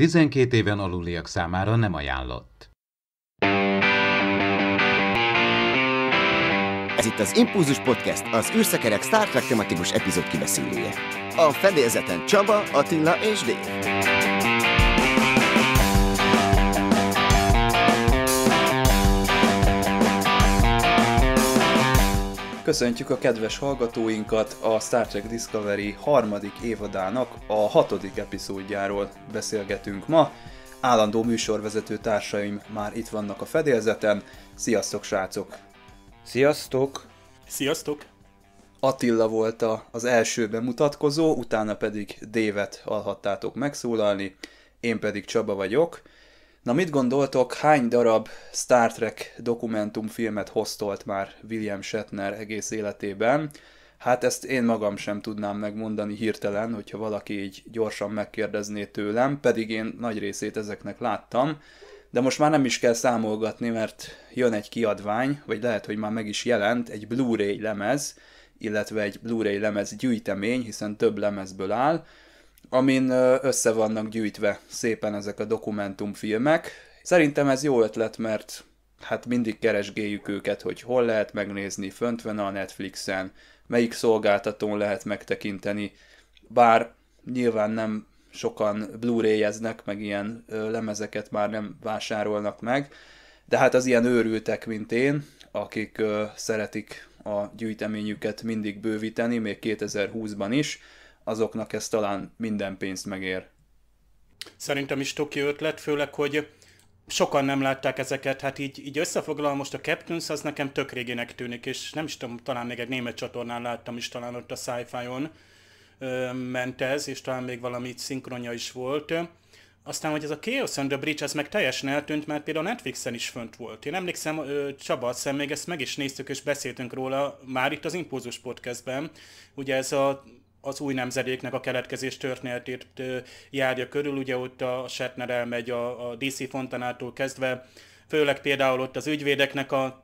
12 éven aluliak számára nem ajánlott. Ez itt az Impulzus Podcast, az űrszekerek Star Trek tematikus epizód kiveszélője. A fedélzeten Csaba, Attila és Dave. Köszöntjük a kedves hallgatóinkat a Star Trek Discovery harmadik évadának a hatodik epizódjáról beszélgetünk ma. Állandó műsorvezető társaim már itt vannak a fedélzeten. Sziasztok, srácok! Sziasztok! Sziasztok! Attila volt a, az első bemutatkozó, utána pedig Dévet hallhattátok megszólalni, én pedig Csaba vagyok. Na mit gondoltok, hány darab Star Trek dokumentumfilmet hoztolt már William Shatner egész életében? Hát ezt én magam sem tudnám megmondani hirtelen, hogyha valaki így gyorsan megkérdezné tőlem, pedig én nagy részét ezeknek láttam, de most már nem is kell számolgatni, mert jön egy kiadvány, vagy lehet, hogy már meg is jelent, egy Blu-ray lemez, illetve egy Blu-ray lemez gyűjtemény, hiszen több lemezből áll, amin össze vannak gyűjtve szépen ezek a dokumentumfilmek. Szerintem ez jó ötlet, mert hát mindig keresgéljük őket, hogy hol lehet megnézni, fönt van a Netflixen, melyik szolgáltatón lehet megtekinteni, bár nyilván nem sokan blu ray meg ilyen lemezeket már nem vásárolnak meg, de hát az ilyen őrültek, mint én, akik szeretik a gyűjteményüket mindig bővíteni, még 2020-ban is, azoknak ez talán minden pénzt megér. Szerintem is Toki ötlet, főleg, hogy sokan nem látták ezeket, hát így, így összefoglalom. most a Captains az nekem tök régének tűnik, és nem is tudom, talán még egy német csatornán láttam is, talán ott a sci-fi-on ment ez, és talán még valami szinkronja is volt. Aztán, hogy ez a Chaos and the Bridge, ez meg teljesen eltűnt, mert például Netflixen is fönt volt. Én emlékszem, Csaba, szem még ezt meg is néztük, és beszéltünk róla már itt az Impulzus podcastben. Ugye ez a az új nemzedéknek a keletkezés történetét járja körül, ugye ott a Shatner elmegy a, a DC fontanától kezdve, főleg például ott az ügyvédeknek a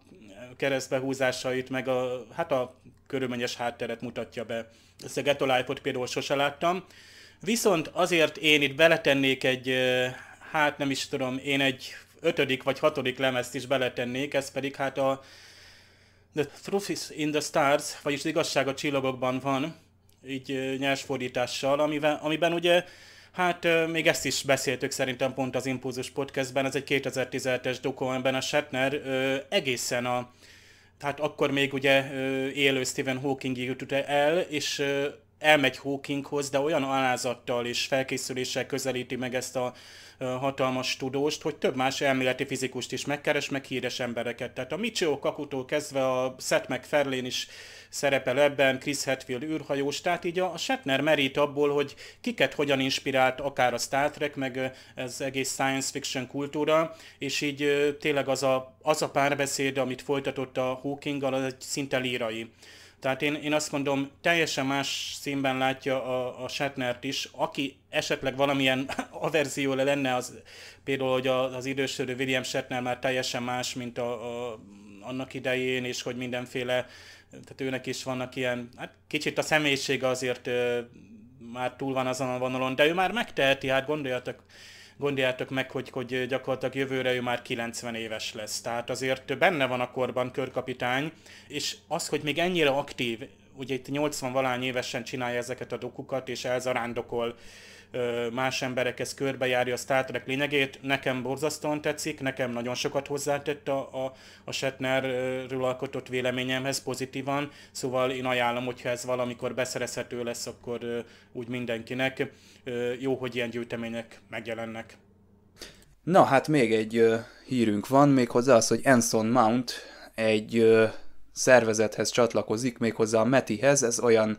keresztbehúzásait, meg a, hát a körülményes hátteret mutatja be. Ezt a Ghetto Life-ot például sose láttam. Viszont azért én itt beletennék egy, hát nem is tudom, én egy ötödik vagy hatodik lemezt is beletennék, ez pedig hát a The Truth is in the Stars, vagyis az igazság a csillagokban van, így nyers fordítással, amiben, amiben ugye Hát még ezt is beszéltük szerintem pont az Impulzus Podcastben, ez egy 2017-es dokumentben a Shatner egészen a, tehát akkor még ugye élő Stephen Hawking jutott el, és elmegy Hawkinghoz, de olyan alázattal és felkészüléssel közelíti meg ezt a hatalmas tudóst, hogy több más elméleti fizikust is megkeres, meg híres embereket. Tehát a Michio Kakutól kezdve a Seth MacFarlane is szerepel ebben, Chris Hetfield űrhajós, tehát így a Shatner merít abból, hogy kiket hogyan inspirált akár a Star Trek, meg ez egész science fiction kultúra, és így tényleg az a, az a párbeszéd, amit folytatott a Hawkinggal, az egy szinte lírai. Tehát én, én azt mondom, teljesen más színben látja a, a Shatnert is. Aki esetleg valamilyen averziója lenne, az például, hogy az, az idősödő William Shatner már teljesen más, mint a, a, annak idején, és hogy mindenféle tehát őnek is vannak ilyen, hát kicsit a személyisége azért ö, már túl van azon a vonalon, de ő már megteheti, hát gondoljatok, gondoljátok meg, hogy, hogy gyakorlatilag jövőre ő már 90 éves lesz. Tehát azért benne van a korban körkapitány, és az, hogy még ennyire aktív, ugye itt 80 valány évesen csinálja ezeket a dokukat, és elzarándokol más emberek, ez körbejárja a Star Trek lényegét. Nekem borzasztóan tetszik, nekem nagyon sokat hozzátett a, a, a Shatnerről alkotott véleményemhez pozitívan, szóval én ajánlom, hogyha ez valamikor beszerezhető lesz, akkor úgy mindenkinek jó, hogy ilyen gyűjtemények megjelennek. Na hát még egy hírünk van, méghozzá az, hogy Enson Mount egy szervezethez csatlakozik, méghozzá a Metihez, ez olyan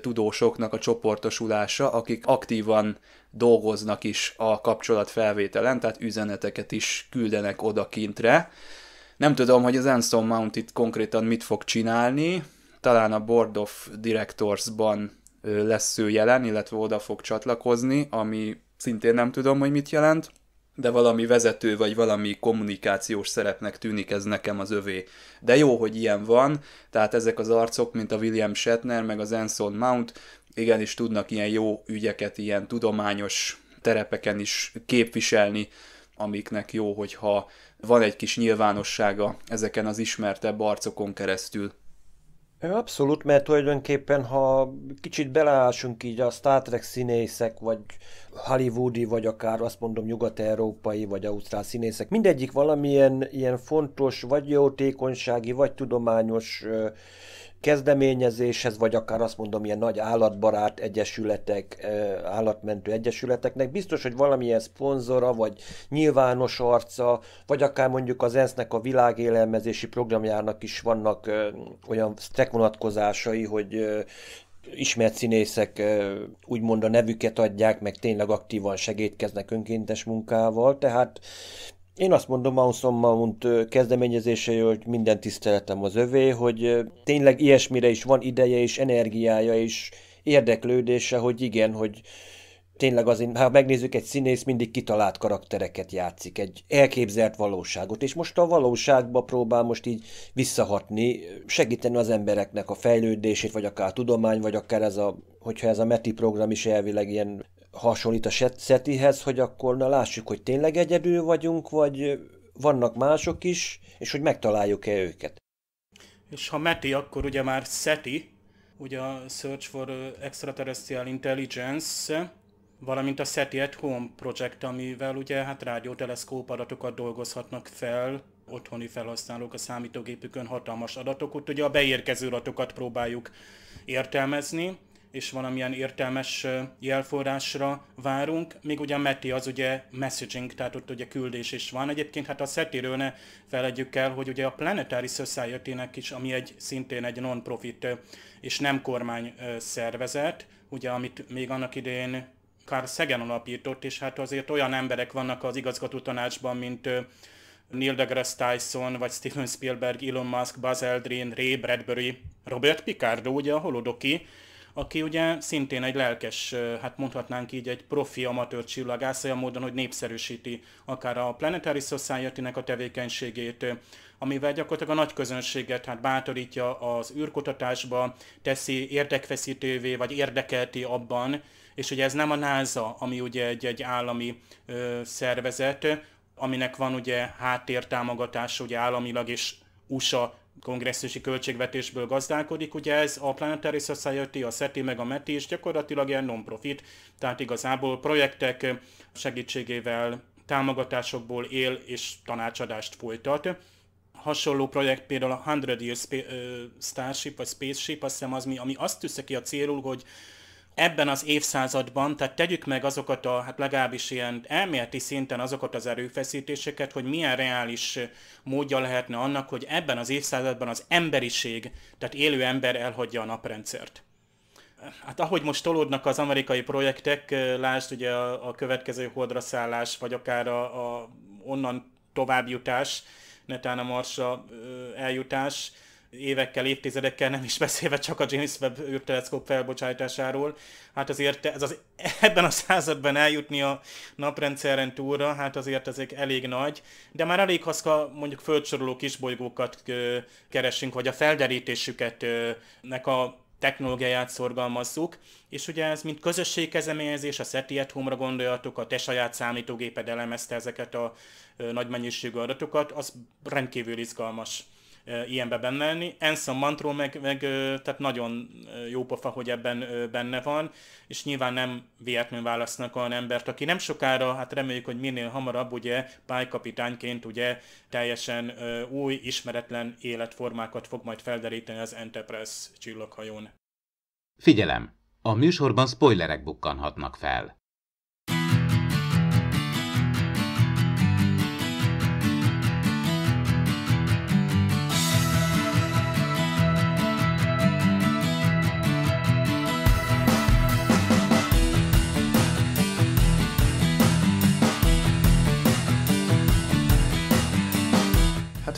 tudósoknak a csoportosulása, akik aktívan dolgoznak is a kapcsolatfelvételen, tehát üzeneteket is küldenek odakintre. Nem tudom, hogy az Anson Mount itt konkrétan mit fog csinálni, talán a Board of Directors-ban lesz ő jelen, illetve oda fog csatlakozni, ami szintén nem tudom, hogy mit jelent de valami vezető vagy valami kommunikációs szerepnek tűnik ez nekem az övé. De jó, hogy ilyen van, tehát ezek az arcok, mint a William Shatner, meg az Anson Mount, igenis tudnak ilyen jó ügyeket, ilyen tudományos terepeken is képviselni, amiknek jó, hogyha van egy kis nyilvánossága ezeken az ismertebb arcokon keresztül. Abszolút, mert tulajdonképpen, ha kicsit beleásunk így a Star Trek színészek, vagy hollywoodi, vagy akár azt mondom nyugat-európai, vagy ausztrál színészek, mindegyik valamilyen ilyen fontos, vagy jótékonysági, vagy tudományos kezdeményezéshez, vagy akár azt mondom, ilyen nagy állatbarát egyesületek, állatmentő egyesületeknek. Biztos, hogy valamilyen szponzora, vagy nyilvános arca, vagy akár mondjuk az ENSZ-nek a világélelmezési programjának is vannak olyan vonatkozásai, hogy ismert színészek úgymond a nevüket adják, meg tényleg aktívan segítkeznek önkéntes munkával, tehát én azt mondom Manson Mount kezdeményezése, hogy minden tiszteletem az övé, hogy tényleg ilyesmire is van ideje és energiája és érdeklődése, hogy igen, hogy tényleg azért, ha megnézzük, egy színész mindig kitalált karaktereket játszik, egy elképzelt valóságot, és most a valóságba próbál most így visszahatni, segíteni az embereknek a fejlődését, vagy akár a tudomány, vagy akár ez a, hogyha ez a METI program is elvileg ilyen hasonlít a SETI-hez, hogy akkor na lássuk, hogy tényleg egyedül vagyunk, vagy vannak mások is, és hogy megtaláljuk-e őket. És ha METI, akkor ugye már SETI, ugye a Search for Extraterrestrial Intelligence, valamint a SETI at Home projekt, amivel ugye hát rádióteleszkóp adatokat dolgozhatnak fel otthoni felhasználók a számítógépükön hatalmas adatok, ott ugye a beérkező adatokat próbáljuk értelmezni, és valamilyen értelmes jelforrásra várunk, még ugye a METI az ugye messaging, tehát ott ugye küldés is van. Egyébként hát a SETI-ről ne feledjük el, hogy ugye a Planetary Society-nek is, ami egy szintén egy non-profit és nem kormány szervezet, ugye amit még annak idén Carl Sagan alapított, és hát azért olyan emberek vannak az igazgató tanácsban, mint Neil deGrasse Tyson, vagy Steven Spielberg, Elon Musk, Buzz Aldrin, Ray Bradbury, Robert Picardo, ugye a Holodoki, aki ugye szintén egy lelkes, hát mondhatnánk így egy profi amatőr csillagász, olyan módon, hogy népszerűsíti akár a Planetary Society-nek a tevékenységét, amivel gyakorlatilag a nagy közönséget hát bátorítja az űrkutatásba, teszi érdekfeszítővé, vagy érdekelti abban, és ugye ez nem a NASA, ami ugye egy, egy állami ö, szervezet, aminek van ugye háttértámogatás, ugye államilag és USA kongresszusi költségvetésből gazdálkodik. Ugye ez a Planetary Society, a SETI meg a METI is gyakorlatilag ilyen non-profit, tehát igazából projektek segítségével, támogatásokból él és tanácsadást folytat. Hasonló projekt például a 100 Years Starship vagy Spaceship, azt hiszem az, ami azt tűzte ki a célul, hogy ebben az évszázadban, tehát tegyük meg azokat a, hát legalábbis ilyen elméleti szinten azokat az erőfeszítéseket, hogy milyen reális módja lehetne annak, hogy ebben az évszázadban az emberiség, tehát élő ember elhagyja a naprendszert. Hát ahogy most tolódnak az amerikai projektek, lásd ugye a, a következő szállás, vagy akár a, a onnan továbbjutás, netán a marsra eljutás, évekkel, évtizedekkel nem is beszélve csak a James Webb űrteleszkóp felbocsájtásáról. Hát azért ez az, ebben a században eljutni a naprendszeren túlra, hát azért ezek elég nagy, de már elég az, ha mondjuk földsoroló kisbolygókat keresünk, vagy a felderítésüket nek a technológiáját szorgalmazzuk, és ugye ez mint közösségkezeményezés, a SETI at Home-ra gondoljatok, a te saját számítógéped elemezte ezeket a nagy mennyiségű adatokat, az rendkívül izgalmas ilyenbe benne lenni. Anson Mantról meg, meg tehát nagyon jó pofa, hogy ebben benne van, és nyilván nem véletlenül választnak olyan embert, aki nem sokára, hát reméljük, hogy minél hamarabb, ugye pálykapitányként ugye teljesen új, ismeretlen életformákat fog majd felderíteni az Enterprise csillaghajón. Figyelem! A műsorban spoilerek bukkanhatnak fel.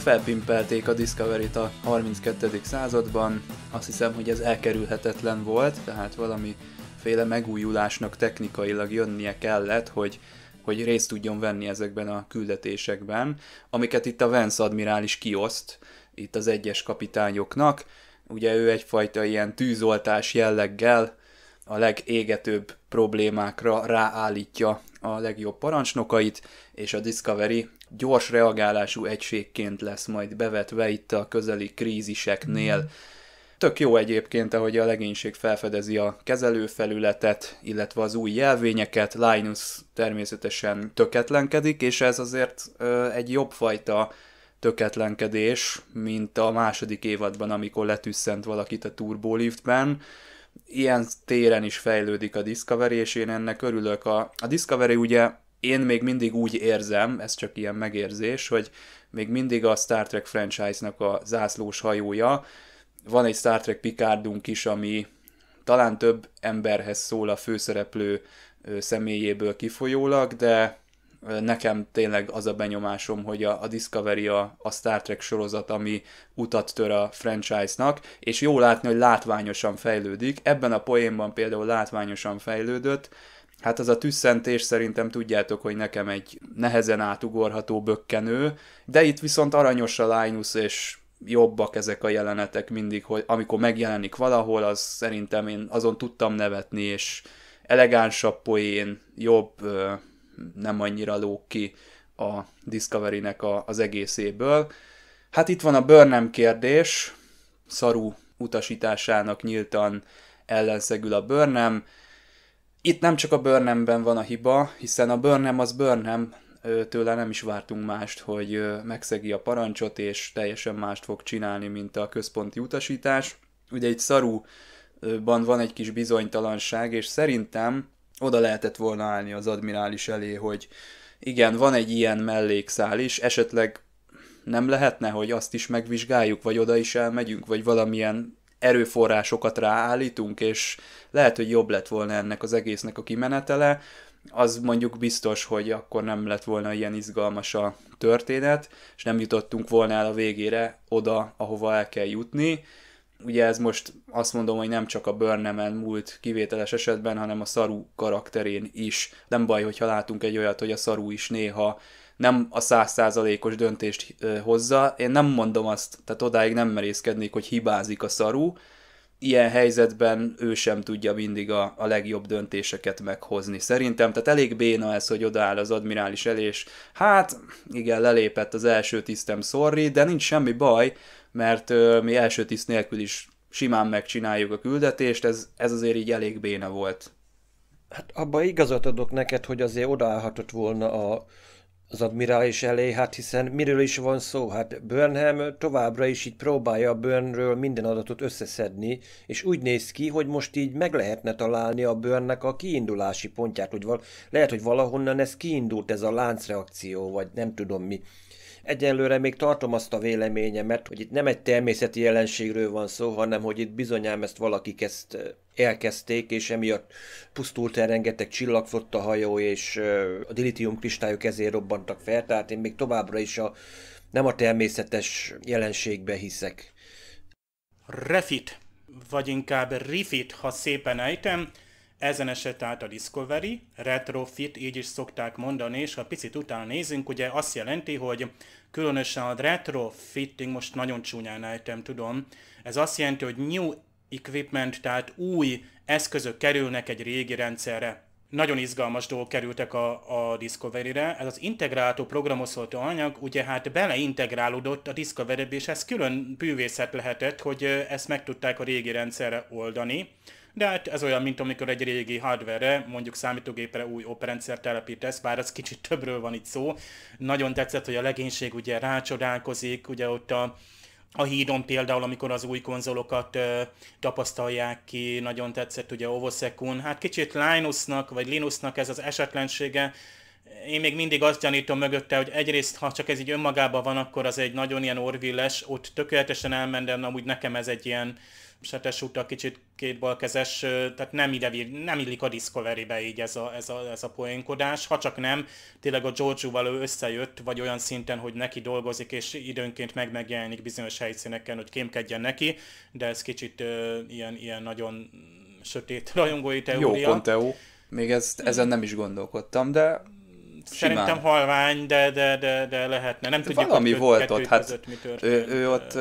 felpimpelték a Discovery-t a 32. században, azt hiszem, hogy ez elkerülhetetlen volt, tehát valami féle megújulásnak technikailag jönnie kellett, hogy hogy részt tudjon venni ezekben a küldetésekben, amiket itt a Vance admirális kioszt itt az egyes kapitányoknak. Ugye ő egyfajta ilyen tűzoltás jelleggel a legégetőbb problémákra ráállítja a legjobb parancsnokait, és a Discovery gyors reagálású egységként lesz majd bevetve itt a közeli kríziseknél. Mhm. Tök jó egyébként, ahogy a legénység felfedezi a kezelőfelületet, illetve az új jelvényeket, Linus természetesen töketlenkedik, és ez azért ö, egy jobb fajta töketlenkedés, mint a második évadban, amikor letüsszent valakit a turboliftben ilyen téren is fejlődik a Discovery, és én ennek örülök. A, a Discovery ugye én még mindig úgy érzem, ez csak ilyen megérzés, hogy még mindig a Star Trek franchise-nak a zászlós hajója. Van egy Star Trek Picardunk is, ami talán több emberhez szól a főszereplő személyéből kifolyólag, de nekem tényleg az a benyomásom, hogy a, a Discovery a, a Star Trek sorozat, ami utat tör a franchise-nak, és jó látni, hogy látványosan fejlődik. Ebben a poénban például látványosan fejlődött, Hát az a tüsszentés szerintem tudjátok, hogy nekem egy nehezen átugorható bökkenő, de itt viszont aranyos a Linus, és jobbak ezek a jelenetek mindig, hogy amikor megjelenik valahol, az szerintem én azon tudtam nevetni, és elegánsabb poén, jobb nem annyira lók ki a Discovery-nek a, az egészéből. Hát itt van a Burnham kérdés, szarú utasításának nyíltan ellenszegül a Burnham. Itt nem csak a Burnhamben van a hiba, hiszen a Burnham az Burnham, tőle nem is vártunk mást, hogy megszegi a parancsot, és teljesen mást fog csinálni, mint a központi utasítás. Ugye egy szarúban van egy kis bizonytalanság, és szerintem oda lehetett volna állni az admirális elé, hogy igen, van egy ilyen mellékszál is, esetleg nem lehetne, hogy azt is megvizsgáljuk, vagy oda is elmegyünk, vagy valamilyen erőforrásokat ráállítunk, és lehet, hogy jobb lett volna ennek az egésznek a kimenetele, az mondjuk biztos, hogy akkor nem lett volna ilyen izgalmas a történet, és nem jutottunk volna el a végére oda, ahova el kell jutni, ugye ez most azt mondom, hogy nem csak a Burnhamen múlt kivételes esetben, hanem a Szaru karakterén is. Nem baj, hogyha látunk egy olyat, hogy a Szaru is néha nem a százszázalékos döntést hozza. Én nem mondom azt, tehát odáig nem merészkednék, hogy hibázik a Szaru. Ilyen helyzetben ő sem tudja mindig a, a legjobb döntéseket meghozni. Szerintem, tehát elég béna ez, hogy odaáll az admirális elés. Hát, igen, lelépett az első tisztem, sorry, de nincs semmi baj, mert ö, mi első tiszt nélkül is simán megcsináljuk a küldetést, ez, ez azért így elég béna volt. Hát abban igazat adok neked, hogy azért odaállhatott volna a, az admirális elé, hát hiszen miről is van szó? Hát Burnham továbbra is így próbálja a Burnről minden adatot összeszedni, és úgy néz ki, hogy most így meg lehetne találni a Burnnek a kiindulási pontját, hogy val- lehet, hogy valahonnan ez kiindult ez a láncreakció, vagy nem tudom mi. Egyelőre még tartom azt a véleményemet, hogy itt nem egy természeti jelenségről van szó, hanem hogy itt bizonyám ezt valakik ezt elkezdték, és emiatt pusztult el rengeteg a hajó, és a dilitium kristályok ezért robbantak fel, tehát én még továbbra is a, nem a természetes jelenségbe hiszek. Refit, vagy inkább Refit, ha szépen ejtem, ezen eset át a Discovery, retrofit, így is szokták mondani, és ha picit után nézünk, ugye azt jelenti, hogy Különösen a retro fitting most nagyon csúnyán ejtem, tudom, ez azt jelenti, hogy new equipment, tehát új eszközök kerülnek egy régi rendszerre. Nagyon izgalmas dolgok kerültek a, a Discovery-re. Ez az integráltó programozható anyag, ugye hát beleintegrálódott a Discovery-be, és ez külön bűvészet lehetett, hogy ezt meg tudták a régi rendszerre oldani de hát ez olyan, mint amikor egy régi hardware mondjuk számítógépre új operendszer telepítesz, bár az kicsit többről van itt szó. Nagyon tetszett, hogy a legénység ugye rácsodálkozik, ugye ott a a hídon például, amikor az új konzolokat ö, tapasztalják ki, nagyon tetszett ugye Ovosekun. Hát kicsit Linusnak vagy Linusnak ez az esetlensége, én még mindig azt gyanítom mögötte, hogy egyrészt, ha csak ez így önmagában van, akkor az egy nagyon ilyen orvilles, ott tökéletesen elmenne, amúgy nekem ez egy ilyen setes úta kicsit kétbalkezes, tehát nem, ide, nem illik a Discovery-be így ez a, ez, a, ez a poénkodás, ha csak nem, tényleg a Giorgio-val ő összejött, vagy olyan szinten, hogy neki dolgozik, és időnként meg megjelenik bizonyos helyszíneken, hogy kémkedjen neki, de ez kicsit ö, ilyen, ilyen nagyon sötét rajongói teória. Jó pont, Még ezt, ezen nem is gondolkodtam, de Simán. Szerintem halvány, de, de, de, de lehetne. Nem tudjuk, Valami mi volt ott, hát mi ő, ő ott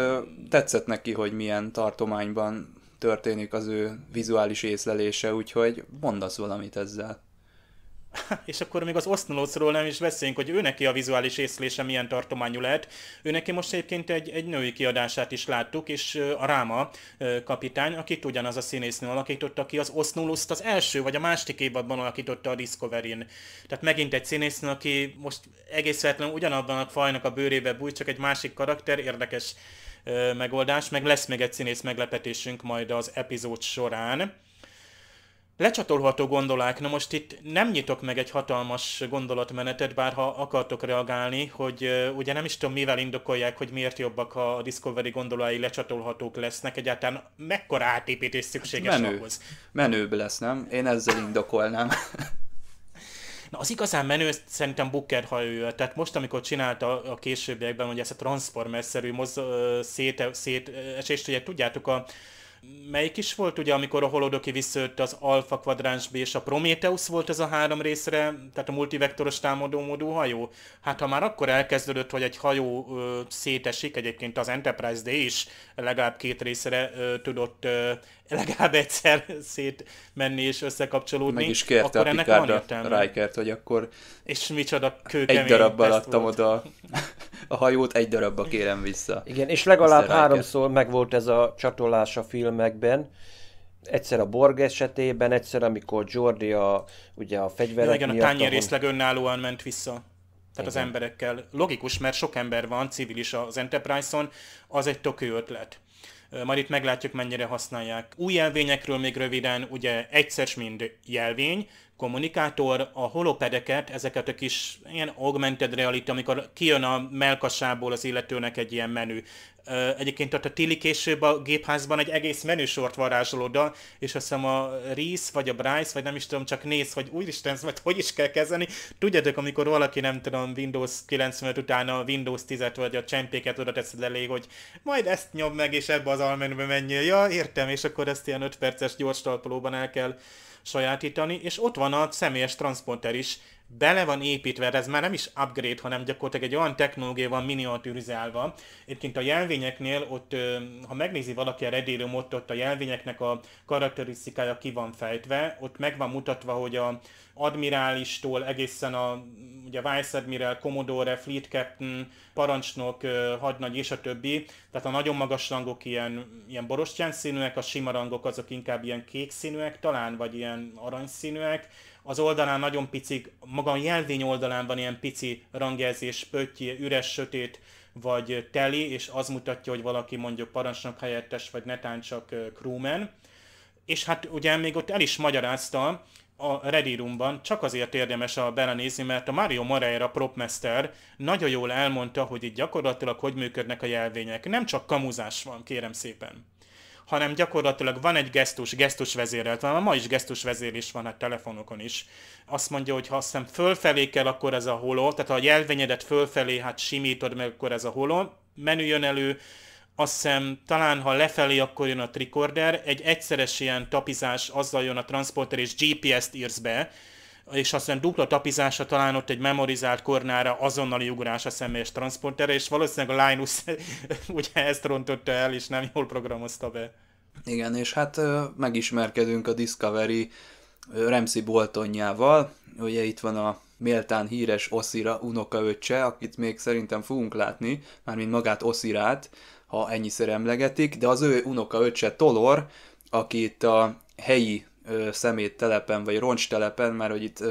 tetszett neki, hogy milyen tartományban történik az ő vizuális észlelése, úgyhogy mondasz valamit ezzel. és akkor még az Osznolócról nem is beszéljünk, hogy ő neki a vizuális észlése milyen tartományú lehet. Ő neki most egyébként egy, egy női kiadását is láttuk, és a Ráma kapitány, akit ugyanaz a színésznő alakította ki, az Osznolózt az első vagy a másik évadban alakította a Discovery-n. Tehát megint egy színésznő, aki most egész véletlenül ugyanabban a fajnak a bőrébe bújt, csak egy másik karakter, érdekes megoldás, meg lesz még egy színész meglepetésünk majd az epizód során lecsatolható gondolák. Na most itt nem nyitok meg egy hatalmas gondolatmenetet, bár ha akartok reagálni, hogy uh, ugye nem is tudom, mivel indokolják, hogy miért jobbak, ha a Discovery gondolói lecsatolhatók lesznek, egyáltalán mekkora átépítés hát szükséges Menő. ahhoz. Menőbb lesz, nem? Én ezzel indokolnám. Na az igazán menő szerintem Booker ő, Tehát most, amikor csinálta a későbbiekben, hogy ezt a Transformers-szerű moz, szét, szét esést, ugye tudjátok, a, Melyik is volt ugye, amikor a Holodoki visszajött az Alpha B és a Prometheus volt ez a három részre, tehát a multivektoros támadó modú hajó? Hát ha már akkor elkezdődött, hogy egy hajó ö, szétesik, egyébként az Enterprise D is legalább két részre ö, tudott ö, legalább egyszer menni és összekapcsolódni, Meg is kérte akkor a ennek van értelme. Rikert, hogy akkor és micsoda egy darabba adtam volt. oda a hajót, egy darabba kérem vissza. Igen, és legalább Mr. háromszor megvolt ez a csatolás a filmekben, egyszer a Borg esetében, egyszer amikor Jordi a, ugye a fegyverek igen, miatt, a tányér részleg önállóan ment vissza. Tehát igen. az emberekkel. Logikus, mert sok ember van, civil is az Enterprise-on, az egy tökő ötlet majd itt meglátjuk, mennyire használják. Új jelvényekről még röviden, ugye egyszer mind jelvény, kommunikátor, a holopedeket, ezeket a kis ilyen augmented reality, amikor kijön a melkasából az illetőnek egy ilyen menü. Egyébként ott a Tilly később a gépházban egy egész menősort varázsol oda, és azt hiszem a Reese, vagy a Bryce, vagy nem is tudom, csak néz, hogy úristen, ez majd hogy is kell kezdeni. Tudjátok, amikor valaki nem tudom, Windows 95 után a Windows 10 vagy a csempéket oda teszed elé, hogy majd ezt nyom meg, és ebbe az almenübe menjél. Ja, értem, és akkor ezt ilyen 5 perces gyors talpolóban el kell sajátítani, és ott van a személyes transponder is, bele van építve, de ez már nem is upgrade, hanem gyakorlatilag egy olyan technológia van miniaturizálva. Egyébként a jelvényeknél ott, ha megnézi valaki a Rediriumot, ott a jelvényeknek a karakterisztikája ki van fejtve, ott meg van mutatva, hogy a admirálistól egészen a ugye Vice Admiral, Commodore, Fleet Captain, parancsnok, hadnagy és a többi. Tehát a nagyon magas rangok ilyen, ilyen borostyán színűek, a sima rangok azok inkább ilyen kék színűek talán, vagy ilyen aranyszínűek, az oldalán nagyon pici, maga a jelvény oldalán van ilyen pici rangjelzés, pötty, üres, sötét vagy teli, és az mutatja, hogy valaki mondjuk parancsnok helyettes, vagy netán csak crewman. És hát ugye még ott el is magyarázta, a Ready Roomban, csak azért érdemes a belenézni, mert a Mario Moreira propmester nagyon jól elmondta, hogy itt gyakorlatilag hogy működnek a jelvények. Nem csak kamuzás van, kérem szépen hanem gyakorlatilag van egy gesztus, gesztus vezérelt, van, ma is gesztus vezérés van a telefonokon is. Azt mondja, hogy ha azt hiszem fölfelé kell, akkor ez a holó, tehát ha a jelvényedet fölfelé, hát simítod meg, akkor ez a holó. Menü jön elő, azt hiszem talán ha lefelé, akkor jön a tricorder, egy egyszeres ilyen tapizás, azzal jön a transporter, és GPS-t írsz be, és aztán dupla tapizása talán ott egy memorizált kornára azonnali ugrás a személyes transporterre, és valószínűleg a Linus ugye ezt rontotta el, és nem jól programozta be. Igen, és hát megismerkedünk a Discovery Remszi Boltonjával, ugye itt van a méltán híres Oszira unokaöccse, akit még szerintem fogunk látni, mármint magát Oszirát, ha ennyiszer emlegetik, de az ő unokaöccse Tolor, aki itt a helyi telepen vagy telepen, mert hogy itt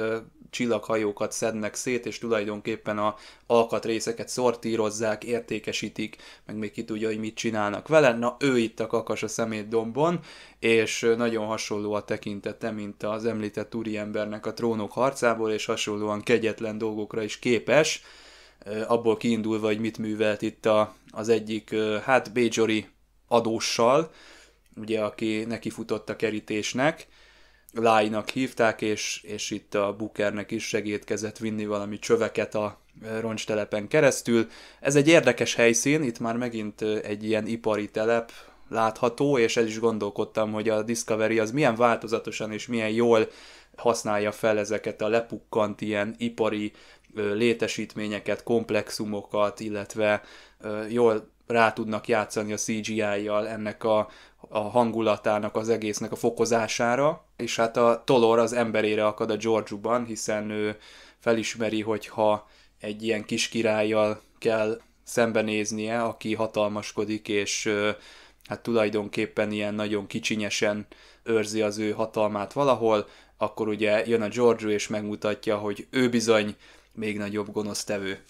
csillaghajókat szednek szét, és tulajdonképpen a alkatrészeket szortírozzák, értékesítik, meg még ki tudja, hogy mit csinálnak vele. Na, ő itt a kakas a szemétdombon, és nagyon hasonló a tekintete, mint az említett úriembernek a trónok harcából, és hasonlóan kegyetlen dolgokra is képes, abból kiindulva, hogy mit művelt itt a, az egyik, hát Béjori adóssal, ugye, aki neki futott a kerítésnek, Lájnak hívták, és, és itt a Bukernek is segítkezett vinni valami csöveket a e, roncstelepen keresztül. Ez egy érdekes helyszín, itt már megint e, egy ilyen ipari telep látható, és el is gondolkodtam, hogy a Discovery az milyen változatosan és milyen jól használja fel ezeket a lepukkant ilyen ipari e, létesítményeket, komplexumokat, illetve jól rá tudnak játszani a CGI-jal ennek a a hangulatának, az egésznek a fokozására, és hát a tolor az emberére akad a giorgio hiszen ő felismeri, hogyha egy ilyen kis királlyal kell szembenéznie, aki hatalmaskodik, és hát tulajdonképpen ilyen nagyon kicsinyesen őrzi az ő hatalmát valahol, akkor ugye jön a Giorgio és megmutatja, hogy ő bizony még nagyobb gonosztevő.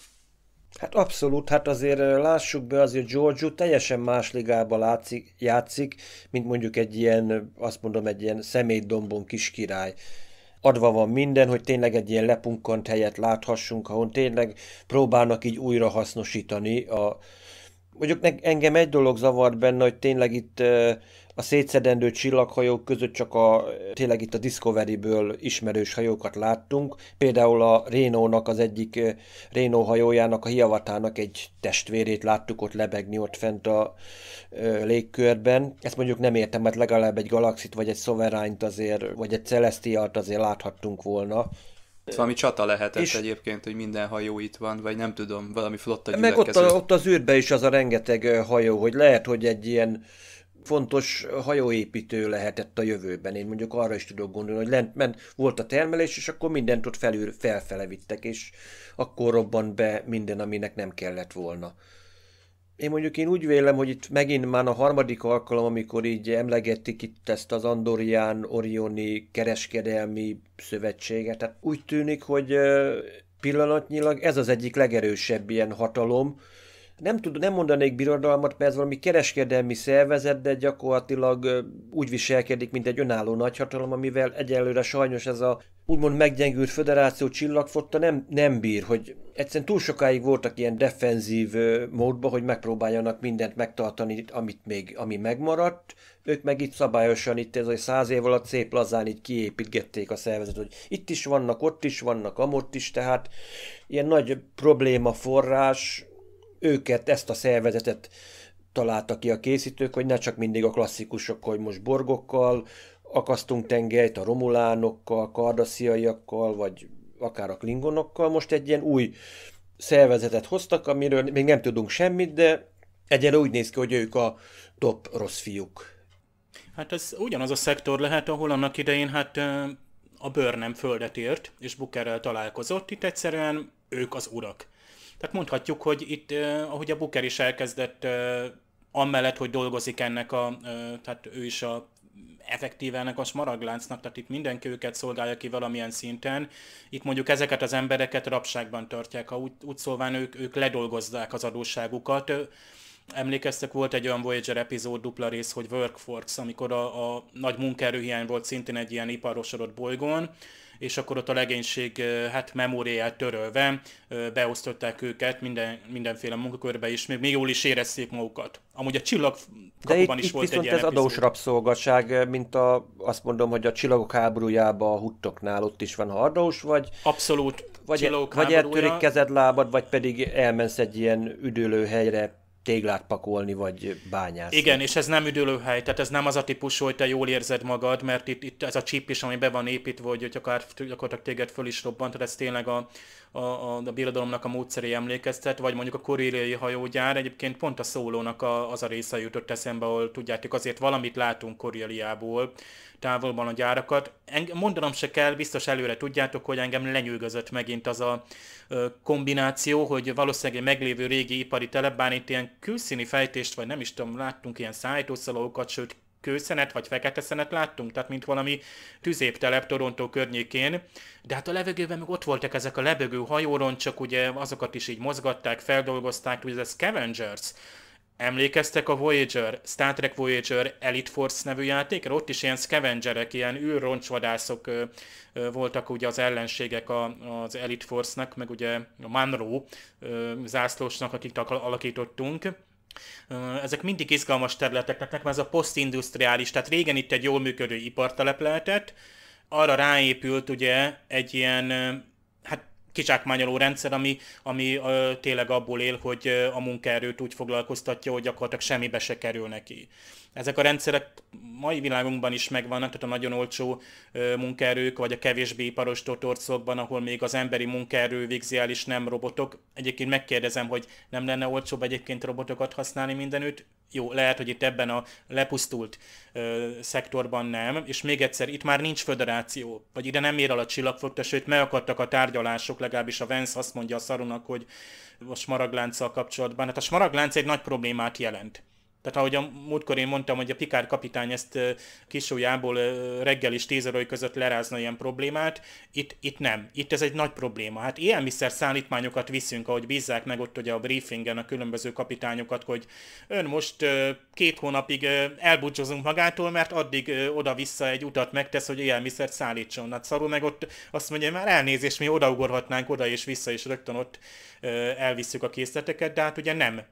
Hát abszolút, hát azért lássuk be, azért Giorgio teljesen más ligába látszik, játszik, mint mondjuk egy ilyen, azt mondom, egy ilyen szemétdombon kis király. Adva van minden, hogy tényleg egy ilyen lepunkant helyet láthassunk, ahol tényleg próbálnak így újra hasznosítani a, mondjuk engem egy dolog zavart benne, hogy tényleg itt a szétszedendő csillaghajók között csak a, tényleg itt a Discovery-ből ismerős hajókat láttunk. Például a Rénónak az egyik eh, Rénó hajójának, a Hiavatának egy testvérét láttuk ott lebegni ott fent a ö, eh, légkörben. Ezt mondjuk nem értem, mert legalább egy galaxit, vagy egy szoverányt azért, vagy egy celestialt azért láthattunk volna. Ez valami csata lehetett és... egyébként, hogy minden hajó itt van, vagy nem tudom, valami flotta gyülekező. Meg ott, a, ott az űrbe is az a rengeteg eh, hajó, hogy lehet, hogy egy ilyen fontos hajóépítő lehetett a jövőben. Én mondjuk arra is tudok gondolni, hogy lent ment, volt a termelés, és akkor mindent ott felül felfele vittek, és akkor robbant be minden, aminek nem kellett volna. Én mondjuk én úgy vélem, hogy itt megint már a harmadik alkalom, amikor így emlegetik itt ezt az andorian Orioni kereskedelmi szövetséget, tehát úgy tűnik, hogy pillanatnyilag ez az egyik legerősebb ilyen hatalom, nem, tud, nem mondanék birodalmat, mert ez valami kereskedelmi szervezet, de gyakorlatilag úgy viselkedik, mint egy önálló nagyhatalom, amivel egyelőre sajnos ez a úgymond meggyengült föderáció csillagfotta nem, nem bír, hogy egyszerűen túl sokáig voltak ilyen defenzív módban, hogy megpróbáljanak mindent megtartani, amit még, ami megmaradt. Ők meg itt szabályosan, itt ez a száz év alatt szép lazán így kiépítgették a szervezetet, hogy itt is vannak, ott is vannak, amott is, tehát ilyen nagy probléma forrás, őket, ezt a szervezetet találta ki a készítők, hogy ne csak mindig a klasszikusok, hogy most borgokkal akasztunk tengelyt, a romulánokkal, kardasziaiakkal, vagy akár a klingonokkal. Most egy ilyen új szervezetet hoztak, amiről még nem tudunk semmit, de egyelőre úgy néz ki, hogy ők a top rossz fiúk. Hát ez ugyanaz a szektor lehet, ahol annak idején hát a bőr nem földet ért, és Bukerrel találkozott. Itt egyszerűen ők az urak. Tehát mondhatjuk, hogy itt, ahogy a Booker is elkezdett, amellett, hogy dolgozik ennek a, tehát ő is a effektívenek, a smaragláncnak, tehát itt mindenki őket szolgálja ki valamilyen szinten. Itt mondjuk ezeket az embereket rabságban tartják, ha úgy, úgy szólván ők, ők ledolgozzák az adósságukat. Emlékeztek, volt egy olyan Voyager epizód dupla rész, hogy Workforce, amikor a, a nagy munkaerőhiány volt szintén egy ilyen iparosodott bolygón, és akkor ott a legénység hát memóriáját törölve beosztották őket minden, mindenféle munkakörbe, és még, még jól is érezték magukat. Amúgy a csillag De itt, is itt volt viszont egy ez adós rabszolgaság, mint a, azt mondom, hogy a csillagok háborújában a huttoknál ott is van, ha adós vagy. Abszolút. Vagy, vagy eltörik kezed, lábad, vagy pedig elmensz egy ilyen üdülőhelyre téglát pakolni, vagy bányászni. Igen, és ez nem üdülőhely, tehát ez nem az a típus, hogy te jól érzed magad, mert itt, itt ez a csíp is, ami be van építve, hogy akár gyakorlatilag téged föl is robbant, tehát ez tényleg a, a, a, a birodalomnak a módszeré emlékeztet, vagy mondjuk a koréliai hajógyár, egyébként pont a szólónak a, az a része jutott eszembe, ahol tudjátok, azért valamit látunk Koréliából, távolban a gyárakat. Engem, mondanom se kell, biztos előre tudjátok, hogy engem lenyűgözött megint az a, kombináció, hogy valószínűleg egy meglévő régi ipari telepbán itt ilyen külszíni fejtést, vagy nem is tudom, láttunk ilyen szállítószalagokat, sőt kőszenet vagy fekete szenet láttunk, tehát mint valami tüzéptelep torontó környékén, de hát a levegőben még ott voltak ezek a lebegő csak ugye azokat is így mozgatták, feldolgozták, ugye ez a scavengers, Emlékeztek a Voyager, Star Trek Voyager Elite Force nevű játékra? Ott is ilyen scavengerek, ilyen űrroncsvadászok ö, ö, voltak ugye az ellenségek a, az Elite Force-nak, meg ugye a Manro ö, zászlósnak, akit alakítottunk. Ezek mindig izgalmas területek, mert ez a posztindustriális, tehát régen itt egy jól működő ipartelep lehetett, arra ráépült ugye egy ilyen kizsákmányoló rendszer, ami, ami ö, tényleg abból él, hogy ö, a munkaerőt úgy foglalkoztatja, hogy gyakorlatilag semmibe se kerül neki ezek a rendszerek mai világunkban is megvannak, tehát a nagyon olcsó munkaerők, vagy a kevésbé iparos országban, ahol még az emberi munkaerő végzi el, és nem robotok. Egyébként megkérdezem, hogy nem lenne olcsóbb egyébként robotokat használni mindenütt? Jó, lehet, hogy itt ebben a lepusztult ö, szektorban nem, és még egyszer, itt már nincs föderáció, vagy ide nem ér el a csillagfogta, sőt, megakadtak a tárgyalások, legalábbis a Vence azt mondja a szarunak, hogy a smaraglánccal kapcsolatban. Hát a smaraglánc egy nagy problémát jelent tehát ahogy a múltkor én mondtam, hogy a Pikár kapitány ezt kisújából reggel és tézerői között lerázna ilyen problémát, itt, itt nem. Itt ez egy nagy probléma. Hát élmiszer szállítmányokat viszünk, ahogy bízzák meg ott ugye a briefingen a különböző kapitányokat, hogy ön most két hónapig elbúcsúzunk magától, mert addig oda-vissza egy utat megtesz, hogy élmiszert szállítson. Hát szarul meg ott azt mondja, már elnézés mi odaugorhatnánk oda és vissza, és rögtön ott elviszük a készleteket, de hát ugye nem.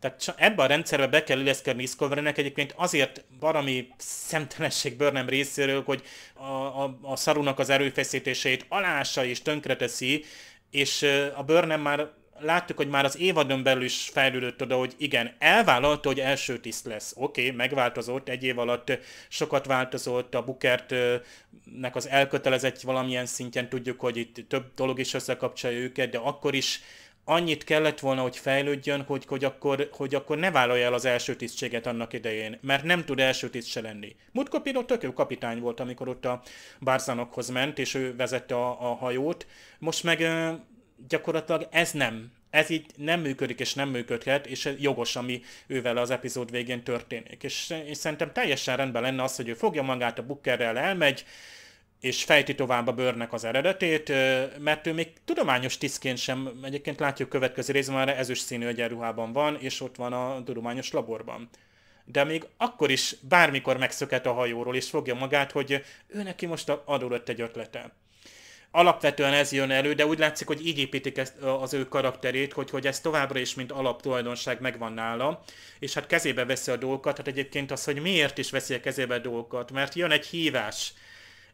Tehát ebbe a rendszerbe be kell illeszkedni Discovery-nek egyébként azért valami szemtelenség nem részéről, hogy a, a, a szarunak az erőfeszítéseit alása és tönkreteszi, és a nem már láttuk, hogy már az évadon belül is fejlődött oda, hogy igen, elvállalta, hogy első tiszt lesz. Oké, okay, megváltozott, egy év alatt sokat változott, a Bukertnek az elkötelezett valamilyen szinten tudjuk, hogy itt több dolog is összekapcsolja őket, de akkor is annyit kellett volna, hogy fejlődjön, hogy, hogy, akkor, hogy akkor ne vállalja el az első tisztséget annak idején, mert nem tud első tiszt se lenni. Mutko például tök jó kapitány volt, amikor ott a bárszánokhoz ment, és ő vezette a, a hajót. Most meg ö, gyakorlatilag ez nem. Ez így nem működik, és nem működhet, és jogos, ami ővel az epizód végén történik. És, és szerintem teljesen rendben lenne az, hogy ő fogja magát a bukkerrel, elmegy, és fejti tovább a bőrnek az eredetét, mert ő még tudományos tisztként sem, egyébként látjuk következő részben, mert ezüst színű egyenruhában van, és ott van a tudományos laborban. De még akkor is bármikor megszöket a hajóról, és fogja magát, hogy ő neki most adódott egy ötlete. Alapvetően ez jön elő, de úgy látszik, hogy így építik ezt, az ő karakterét, hogy, hogy ez továbbra is, mint alaptulajdonság megvan nála, és hát kezébe veszi a dolgokat, hát egyébként az, hogy miért is veszi a kezébe a dolgokat, mert jön egy hívás,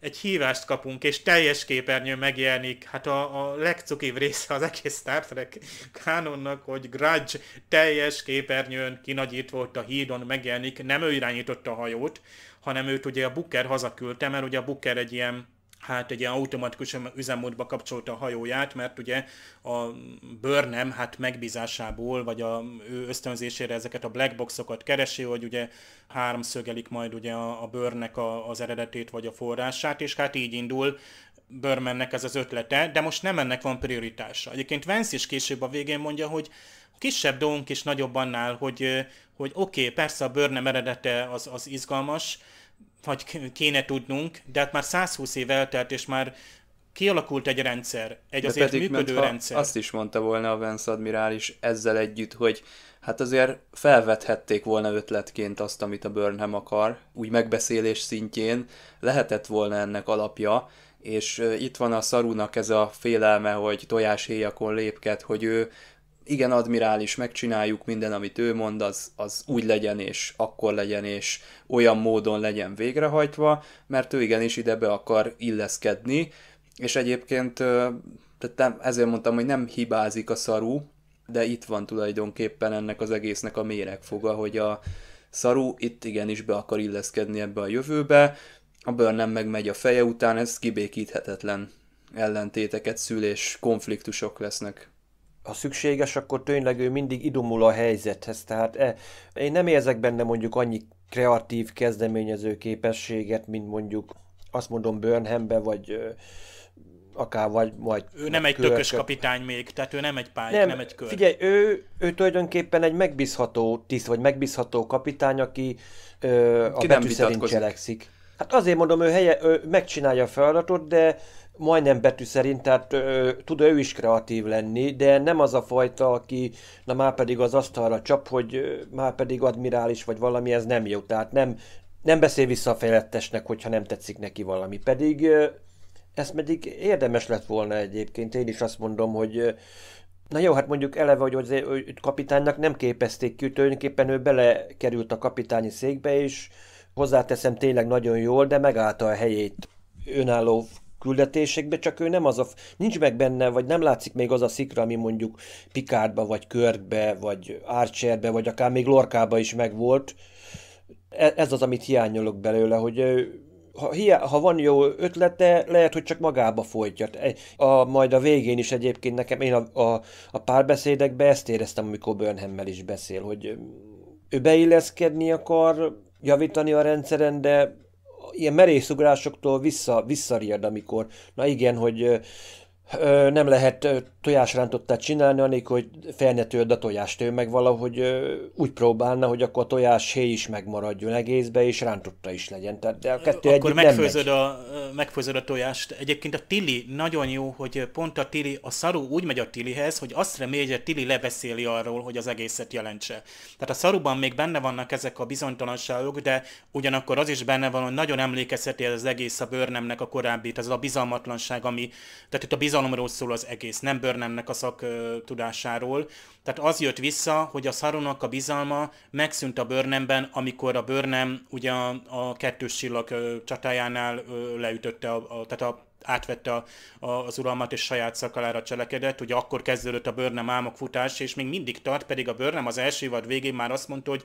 egy hívást kapunk, és teljes képernyőn megjelenik, hát a, a legcukibb része az egész Star Trek kánonnak, hogy Grudge teljes képernyőn kinagyítva ott a hídon megjelenik, nem ő irányította a hajót, hanem őt ugye a Booker hazaküldte, mert ugye a Booker egy ilyen hát egy ilyen automatikus üzemmódba kapcsolta a hajóját, mert ugye a Burnham hát megbízásából, vagy a ő ösztönzésére ezeket a black boxokat keresi, hogy ugye háromszögelik majd ugye a, a bőrnek a, az eredetét vagy a forrását, és hát így indul Börmennek ez az ötlete, de most nem ennek van prioritása. Egyébként Vance is később a végén mondja, hogy kisebb dolgunk is nagyobb annál, hogy, hogy oké, okay, persze a Börnem eredete az, az izgalmas, vagy kéne tudnunk, de hát már 120 év eltelt, és már kialakult egy rendszer, egy de azért pedig, működő mert rendszer. Azt is mondta volna a Vence admirális ezzel együtt, hogy hát azért felvethették volna ötletként azt, amit a Burnham akar, úgy megbeszélés szintjén lehetett volna ennek alapja, és itt van a szarúnak ez a félelme, hogy tojáshéjakon lépked, hogy ő igen, admirális, megcsináljuk minden, amit ő mond, az, az úgy legyen, és akkor legyen, és olyan módon legyen végrehajtva, mert ő igenis ide be akar illeszkedni, és egyébként tehát nem, ezért mondtam, hogy nem hibázik a szarú, de itt van tulajdonképpen ennek az egésznek a méregfoga, hogy a szarú itt igenis be akar illeszkedni ebbe a jövőbe, a bőr nem megy a feje után, ez kibékíthetetlen ellentéteket szül, és konfliktusok lesznek ha szükséges, akkor tényleg ő mindig idomul a helyzethez. Tehát e, én nem érzek benne mondjuk annyi kreatív kezdeményező képességet, mint mondjuk azt mondom Burnhambe, vagy akár vagy... vagy ő nem egy körköt. tökös kapitány még, tehát ő nem egy pályák, nem, nem egy kör. Figyelj, ő, ő tulajdonképpen egy megbízható tiszt, vagy megbízható kapitány, aki ö, Ki a betű szerint cselekszik. Hát azért mondom, ő, helye, ő megcsinálja a feladatot, de majdnem betű szerint, tehát ö, tud ő is kreatív lenni, de nem az a fajta, aki na már pedig az asztalra csap, hogy ö, már pedig admirális vagy valami, ez nem jó. Tehát nem, nem beszél vissza a fejlettesnek, hogyha nem tetszik neki valami. Pedig ö, ezt pedig érdemes lett volna egyébként, én is azt mondom, hogy ö, Na jó, hát mondjuk eleve, hogy, az, kapitánynak nem képezték ki, tulajdonképpen ő belekerült a kapitányi székbe, és hozzáteszem tényleg nagyon jól, de megállta a helyét önálló küldetésekbe, csak ő nem az a, nincs meg benne, vagy nem látszik még az a szikra, ami mondjuk Pikárba, vagy Körbe, vagy Archerbe, vagy akár még Lorkába is megvolt. E-, ez az, amit hiányolok belőle, hogy ha, hiá- ha van jó ötlete, lehet, hogy csak magába folytja. E, a, majd a végén is egyébként nekem, én a, a, a párbeszédekben ezt éreztem, amikor Burnhammel is beszél, hogy ő beilleszkedni akar, javítani a rendszeren, de ilyen merészugrásoktól vissza, visszariad, amikor na igen, hogy ö, nem lehet tojásrántottát csinálni, anélkül, hogy felnetőd a tojástő, meg valahogy ö, úgy próbálna, hogy akkor a tojás hé is megmaradjon egészbe, és rántotta is legyen. Tehát, de a kettő akkor megfőzöd, nem a, megfőzöd a tojást. Egyébként a Tili nagyon jó, hogy pont a Tili, a szaru úgy megy a Tilihez, hogy azt reméli, hogy a Tili lebeszéli arról, hogy az egészet jelentse. Tehát a szaruban még benne vannak ezek a bizonytalanságok, de ugyanakkor az is benne van, hogy nagyon emlékezheti ez az egész a bőrnemnek a korábbi, ez a bizalmatlanság, ami, tehát itt a bizalomról szól az egész, nem bőr Burnhamnek a szaktudásáról. Tehát az jött vissza, hogy a Szaronak a bizalma megszűnt a Burnhamben, amikor a Burnham ugye a, a kettős csillag csatájánál leütötte, a, a, tehát a átvette a, a, az uralmat és saját szakalára cselekedett, hogy akkor kezdődött a Burnham álmok futás, és még mindig tart, pedig a Burnham az első évad végén már azt mondta, hogy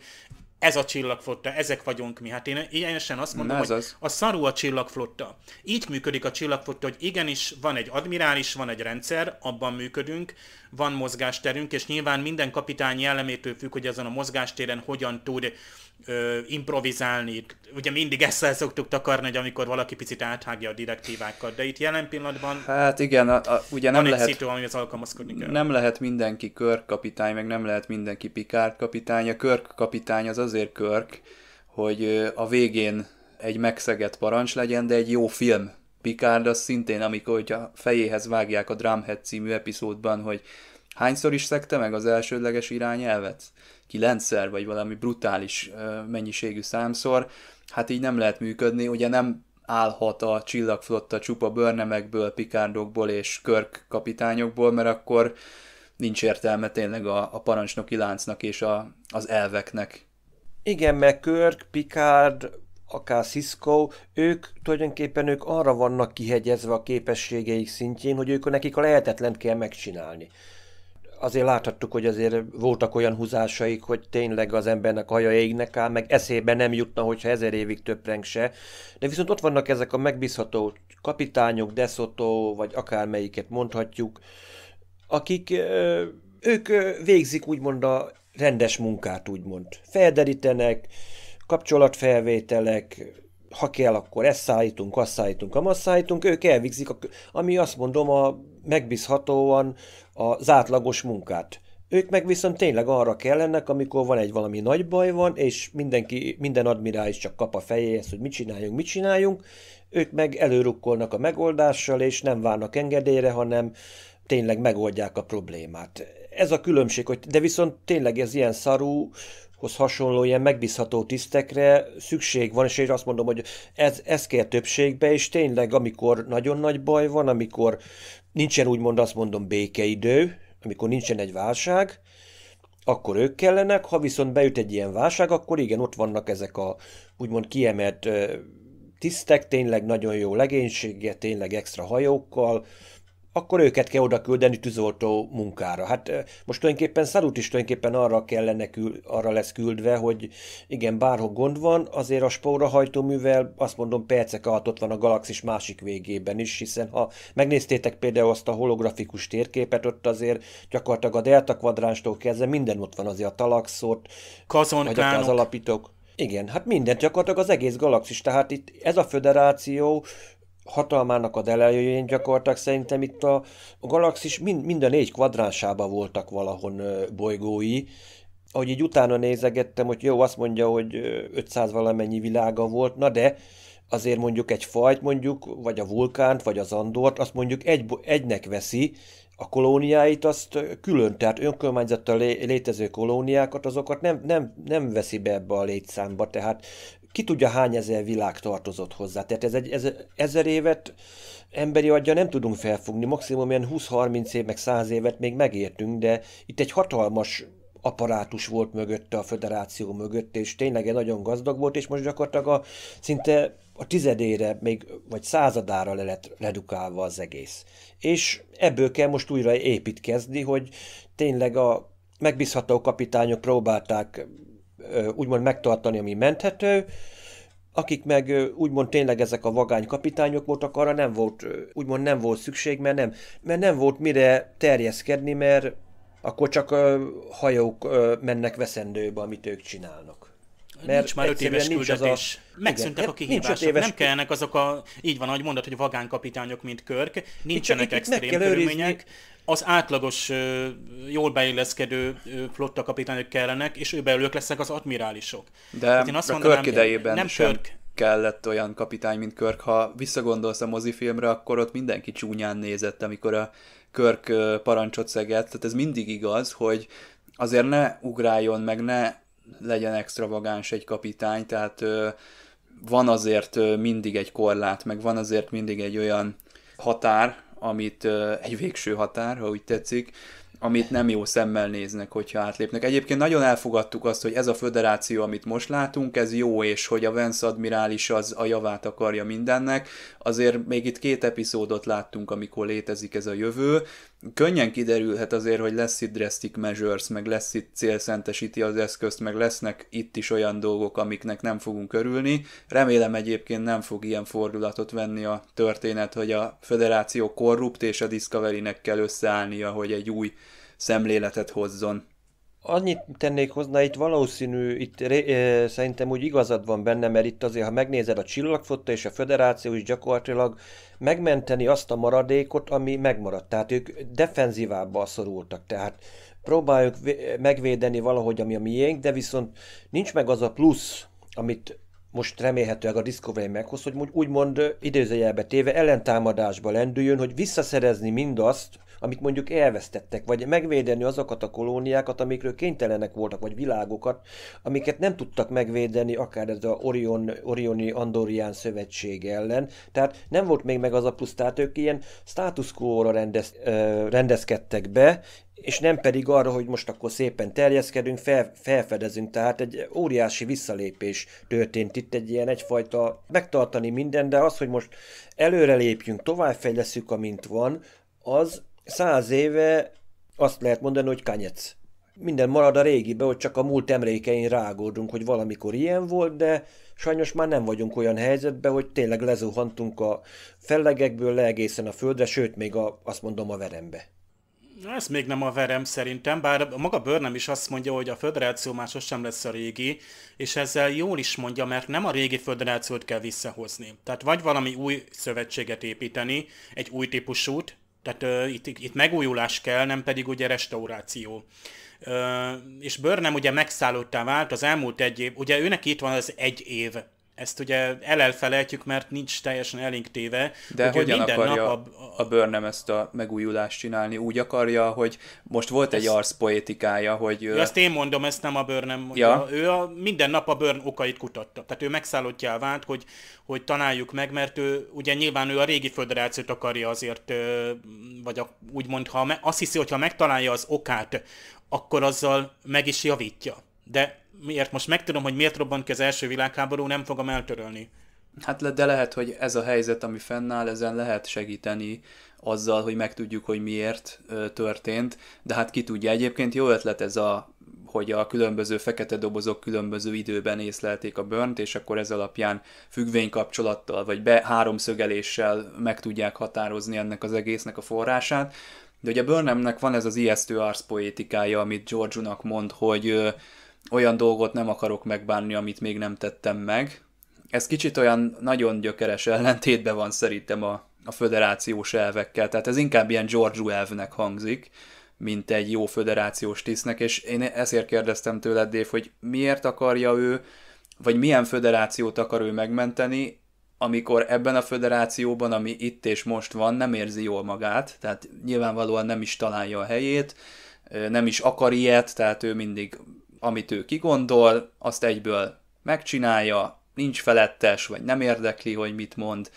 ez a csillagflotta, ezek vagyunk mi. Hát én ilyenesen azt mondom, hogy az. a szarú a csillagflotta. Így működik a csillagflotta, hogy igenis van egy admirális, van egy rendszer, abban működünk, van mozgásterünk, és nyilván minden kapitány jellemétől függ, hogy ezen a mozgástéren hogyan tud ö, improvizálni. Ugye mindig ezzel szoktuk takarni, hogy amikor valaki picit áthágja a direktívákat, de itt jelen pillanatban... Hát igen, a, a, ugye nem lehet... Szitu, az alkalmazkodni kell. Nem lehet mindenki Körk kapitány, meg nem lehet mindenki Picard kapitány. A Körk kapitány az azért Körk, hogy a végén egy megszegett parancs legyen, de egy jó film. Picard az szintén, amikor hogy a fejéhez vágják a Drumhead című epizódban, hogy Hányszor is szekte meg az elsődleges irányelvet? Kilencszer, vagy valami brutális mennyiségű számszor. Hát így nem lehet működni, ugye nem állhat a csillagflotta csupa bőrnemekből, pikárdokból és körk kapitányokból, mert akkor nincs értelme tényleg a, a parancsnoki láncnak és a, az elveknek. Igen, meg Körk, Picard, akár Cisco, ők tulajdonképpen ők arra vannak kihegyezve a képességeik szintjén, hogy ők nekik a lehetetlen kell megcsinálni azért láthattuk, hogy azért voltak olyan húzásaik, hogy tényleg az embernek haja égnek áll, meg eszébe nem jutna, hogyha ezer évig töpreng se. De viszont ott vannak ezek a megbízható kapitányok, Deszotó, vagy akármelyiket mondhatjuk, akik ők végzik úgymond a rendes munkát, úgymond. Felderítenek, kapcsolatfelvételek, ha kell, akkor ezt szállítunk, azt szállítunk, amaz szállítunk, ők elvégzik, a, ami azt mondom, a megbízhatóan az átlagos munkát. Ők meg viszont tényleg arra kellenek, amikor van egy valami nagy baj van, és mindenki, minden admirális csak kap a fejéhez, hogy mit csináljunk, mit csináljunk, ők meg előrukkolnak a megoldással, és nem várnak engedélyre, hanem tényleg megoldják a problémát. Ez a különbség, hogy de viszont tényleg ez ilyen szarú, hoz hasonló ilyen megbízható tisztekre szükség van, és én azt mondom, hogy ez, ez kell többségbe, és tényleg, amikor nagyon nagy baj van, amikor nincsen úgymond azt mondom békeidő, amikor nincsen egy válság, akkor ők kellenek, ha viszont beüt egy ilyen válság, akkor igen, ott vannak ezek a úgymond kiemelt tisztek, tényleg nagyon jó legénységgel, tényleg extra hajókkal, akkor őket kell oda küldeni tűzoltó munkára. Hát most tulajdonképpen Szarut is tulajdonképpen arra kellene, arra lesz küldve, hogy igen, bárhol gond van, azért a spórahajtóművel azt mondom percek alatt ott van a galaxis másik végében is, hiszen ha megnéztétek például azt a holografikus térképet, ott azért gyakorlatilag a delta kvadránstól kezdve minden ott van azért a talaxot, vagy akár az alapítók. Igen, hát mindent gyakorlatilag az egész galaxis, tehát itt ez a föderáció hatalmának a delejőjén gyakorlatilag szerintem itt a, a galaxis mind, mind a négy kvadránsában voltak valahon bolygói, ahogy így utána nézegettem, hogy jó, azt mondja, hogy 500 valamennyi világa volt, na de azért mondjuk egy fajt mondjuk, vagy a vulkánt, vagy az andort, azt mondjuk egy, egynek veszi, a kolóniáit azt külön, tehát önkormányzattal létező kolóniákat, azokat nem, nem, nem veszi be ebbe a létszámba, tehát ki tudja hány ezer világ tartozott hozzá. Tehát ez egy ez, ezer évet emberi adja, nem tudunk felfogni, maximum ilyen 20-30 év, meg 100 évet még megértünk, de itt egy hatalmas apparátus volt mögötte, a föderáció mögött, és tényleg egy nagyon gazdag volt, és most gyakorlatilag a szinte a tizedére, még, vagy századára le lett redukálva az egész. És ebből kell most újra építkezni, hogy tényleg a megbízható kapitányok próbálták úgymond megtartani, ami menthető, akik meg úgymond tényleg ezek a vagány kapitányok voltak, arra nem volt, úgymond nem volt szükség, mert nem, mert nem volt mire terjeszkedni, mert akkor csak hajók mennek veszendőbe, amit ők csinálnak. Mert nincs már öt éves küldetés. A... Megszűntek igen, a hát kihívások. éves... Nem kellnek azok a, így van, ahogy mondod, hogy vagánkapitányok, mint Körk, nincsenek itt, itt, extrém itt körülmények. Őrizni. Az átlagos, jól beilleszkedő flotta kapitányok kellenek, és ő belőlük lesznek az admirálisok. De hát én azt a mondanám, Körk idejében nem sem. Körk, kellett olyan kapitány, mint Körk. Ha visszagondolsz a mozifilmre, akkor ott mindenki csúnyán nézett, amikor a Körk parancsot szegett. Tehát ez mindig igaz, hogy azért ne ugráljon, meg ne legyen extravagáns egy kapitány, tehát van azért mindig egy korlát, meg van azért mindig egy olyan határ, amit egy végső határ, ha úgy tetszik, amit nem jó szemmel néznek, hogyha átlépnek. Egyébként nagyon elfogadtuk azt, hogy ez a föderáció, amit most látunk, ez jó, és hogy a Vence admirális az a javát akarja mindennek. Azért még itt két epizódot láttunk, amikor létezik ez a jövő, könnyen kiderülhet azért, hogy lesz itt drastic measures, meg lesz itt célszentesíti az eszközt, meg lesznek itt is olyan dolgok, amiknek nem fogunk örülni. Remélem egyébként nem fog ilyen fordulatot venni a történet, hogy a federáció korrupt és a Discovery-nek kell összeállnia, hogy egy új szemléletet hozzon annyit tennék hozzá, itt valószínű, itt e, szerintem úgy igazad van benne, mert itt azért, ha megnézed a csillagfotta és a federáció is gyakorlatilag megmenteni azt a maradékot, ami megmaradt. Tehát ők defenzívába szorultak, tehát próbáljuk megvédeni valahogy, ami a miénk, de viszont nincs meg az a plusz, amit most remélhetőleg a Discovery meghoz, hogy úgymond időzőjelbe téve ellentámadásba lendüljön, hogy visszaszerezni mindazt, amit mondjuk elvesztettek, vagy megvédeni azokat a kolóniákat, amikről kénytelenek voltak, vagy világokat, amiket nem tudtak megvédeni, akár ez a Orion, Orioni Andorian szövetség ellen. Tehát nem volt még meg az a plusz, tehát ők ilyen status quo-ra rendez, rendezkedtek be, és nem pedig arra, hogy most akkor szépen terjeszkedünk, fel, felfedezünk, tehát egy óriási visszalépés történt itt, egy ilyen egyfajta megtartani minden, de az, hogy most előre lépjünk, továbbfejleszünk, amint van, az száz éve azt lehet mondani, hogy kanyec. Minden marad a régibe, hogy csak a múlt emlékein rágódunk, hogy valamikor ilyen volt, de sajnos már nem vagyunk olyan helyzetben, hogy tényleg lezuhantunk a fellegekből le egészen a földre, sőt, még a, azt mondom a verembe. Ez még nem a verem szerintem, bár maga nem is azt mondja, hogy a föderáció már sosem lesz a régi, és ezzel jól is mondja, mert nem a régi föderációt kell visszahozni. Tehát vagy valami új szövetséget építeni, egy új típusút, tehát uh, itt, itt megújulás kell, nem pedig ugye restauráció. Uh, és nem ugye megszállottá vált az elmúlt egy év, ugye őnek itt van az egy év ezt ugye elelfelejtjük, mert nincs teljesen elénk téve. De hogyan minden akarja nap a, a Burnham ezt a megújulást csinálni? Úgy akarja, hogy most volt egy arszpoétikája, hogy... Ja, ezt én mondom, ezt nem a Burnham mondja. Ja. Ő a, minden nap a Burn okait kutatta. Tehát ő megszállottjá vált, hogy, hogy tanáljuk meg, mert ő ugye nyilván ő a régi föderációt akarja azért, vagy a, úgymond, ha me, azt hiszi, hogy megtalálja az okát, akkor azzal meg is javítja. De miért most megtudom, hogy miért robbant ki az első világháború, nem fogom eltörölni. Hát le, de lehet, hogy ez a helyzet, ami fennáll, ezen lehet segíteni azzal, hogy megtudjuk, hogy miért ö, történt, de hát ki tudja. Egyébként jó ötlet ez a hogy a különböző fekete dobozok különböző időben észlelték a bönt, és akkor ez alapján függvénykapcsolattal vagy be háromszögeléssel meg tudják határozni ennek az egésznek a forrását. De ugye Burnhamnek van ez az ijesztő arszpoétikája, amit george mond, hogy olyan dolgot nem akarok megbánni, amit még nem tettem meg. Ez kicsit olyan nagyon gyökeres ellentétben van szerintem a, a föderációs elvekkel, tehát ez inkább ilyen George elvnek hangzik, mint egy jó föderációs tisztnek, és én ezért kérdeztem tőled, Dave, hogy miért akarja ő, vagy milyen föderációt akar ő megmenteni, amikor ebben a föderációban, ami itt és most van, nem érzi jól magát, tehát nyilvánvalóan nem is találja a helyét, nem is akar ilyet, tehát ő mindig amit ő kigondol, azt egyből megcsinálja, nincs felettes, vagy nem érdekli, hogy mit mond,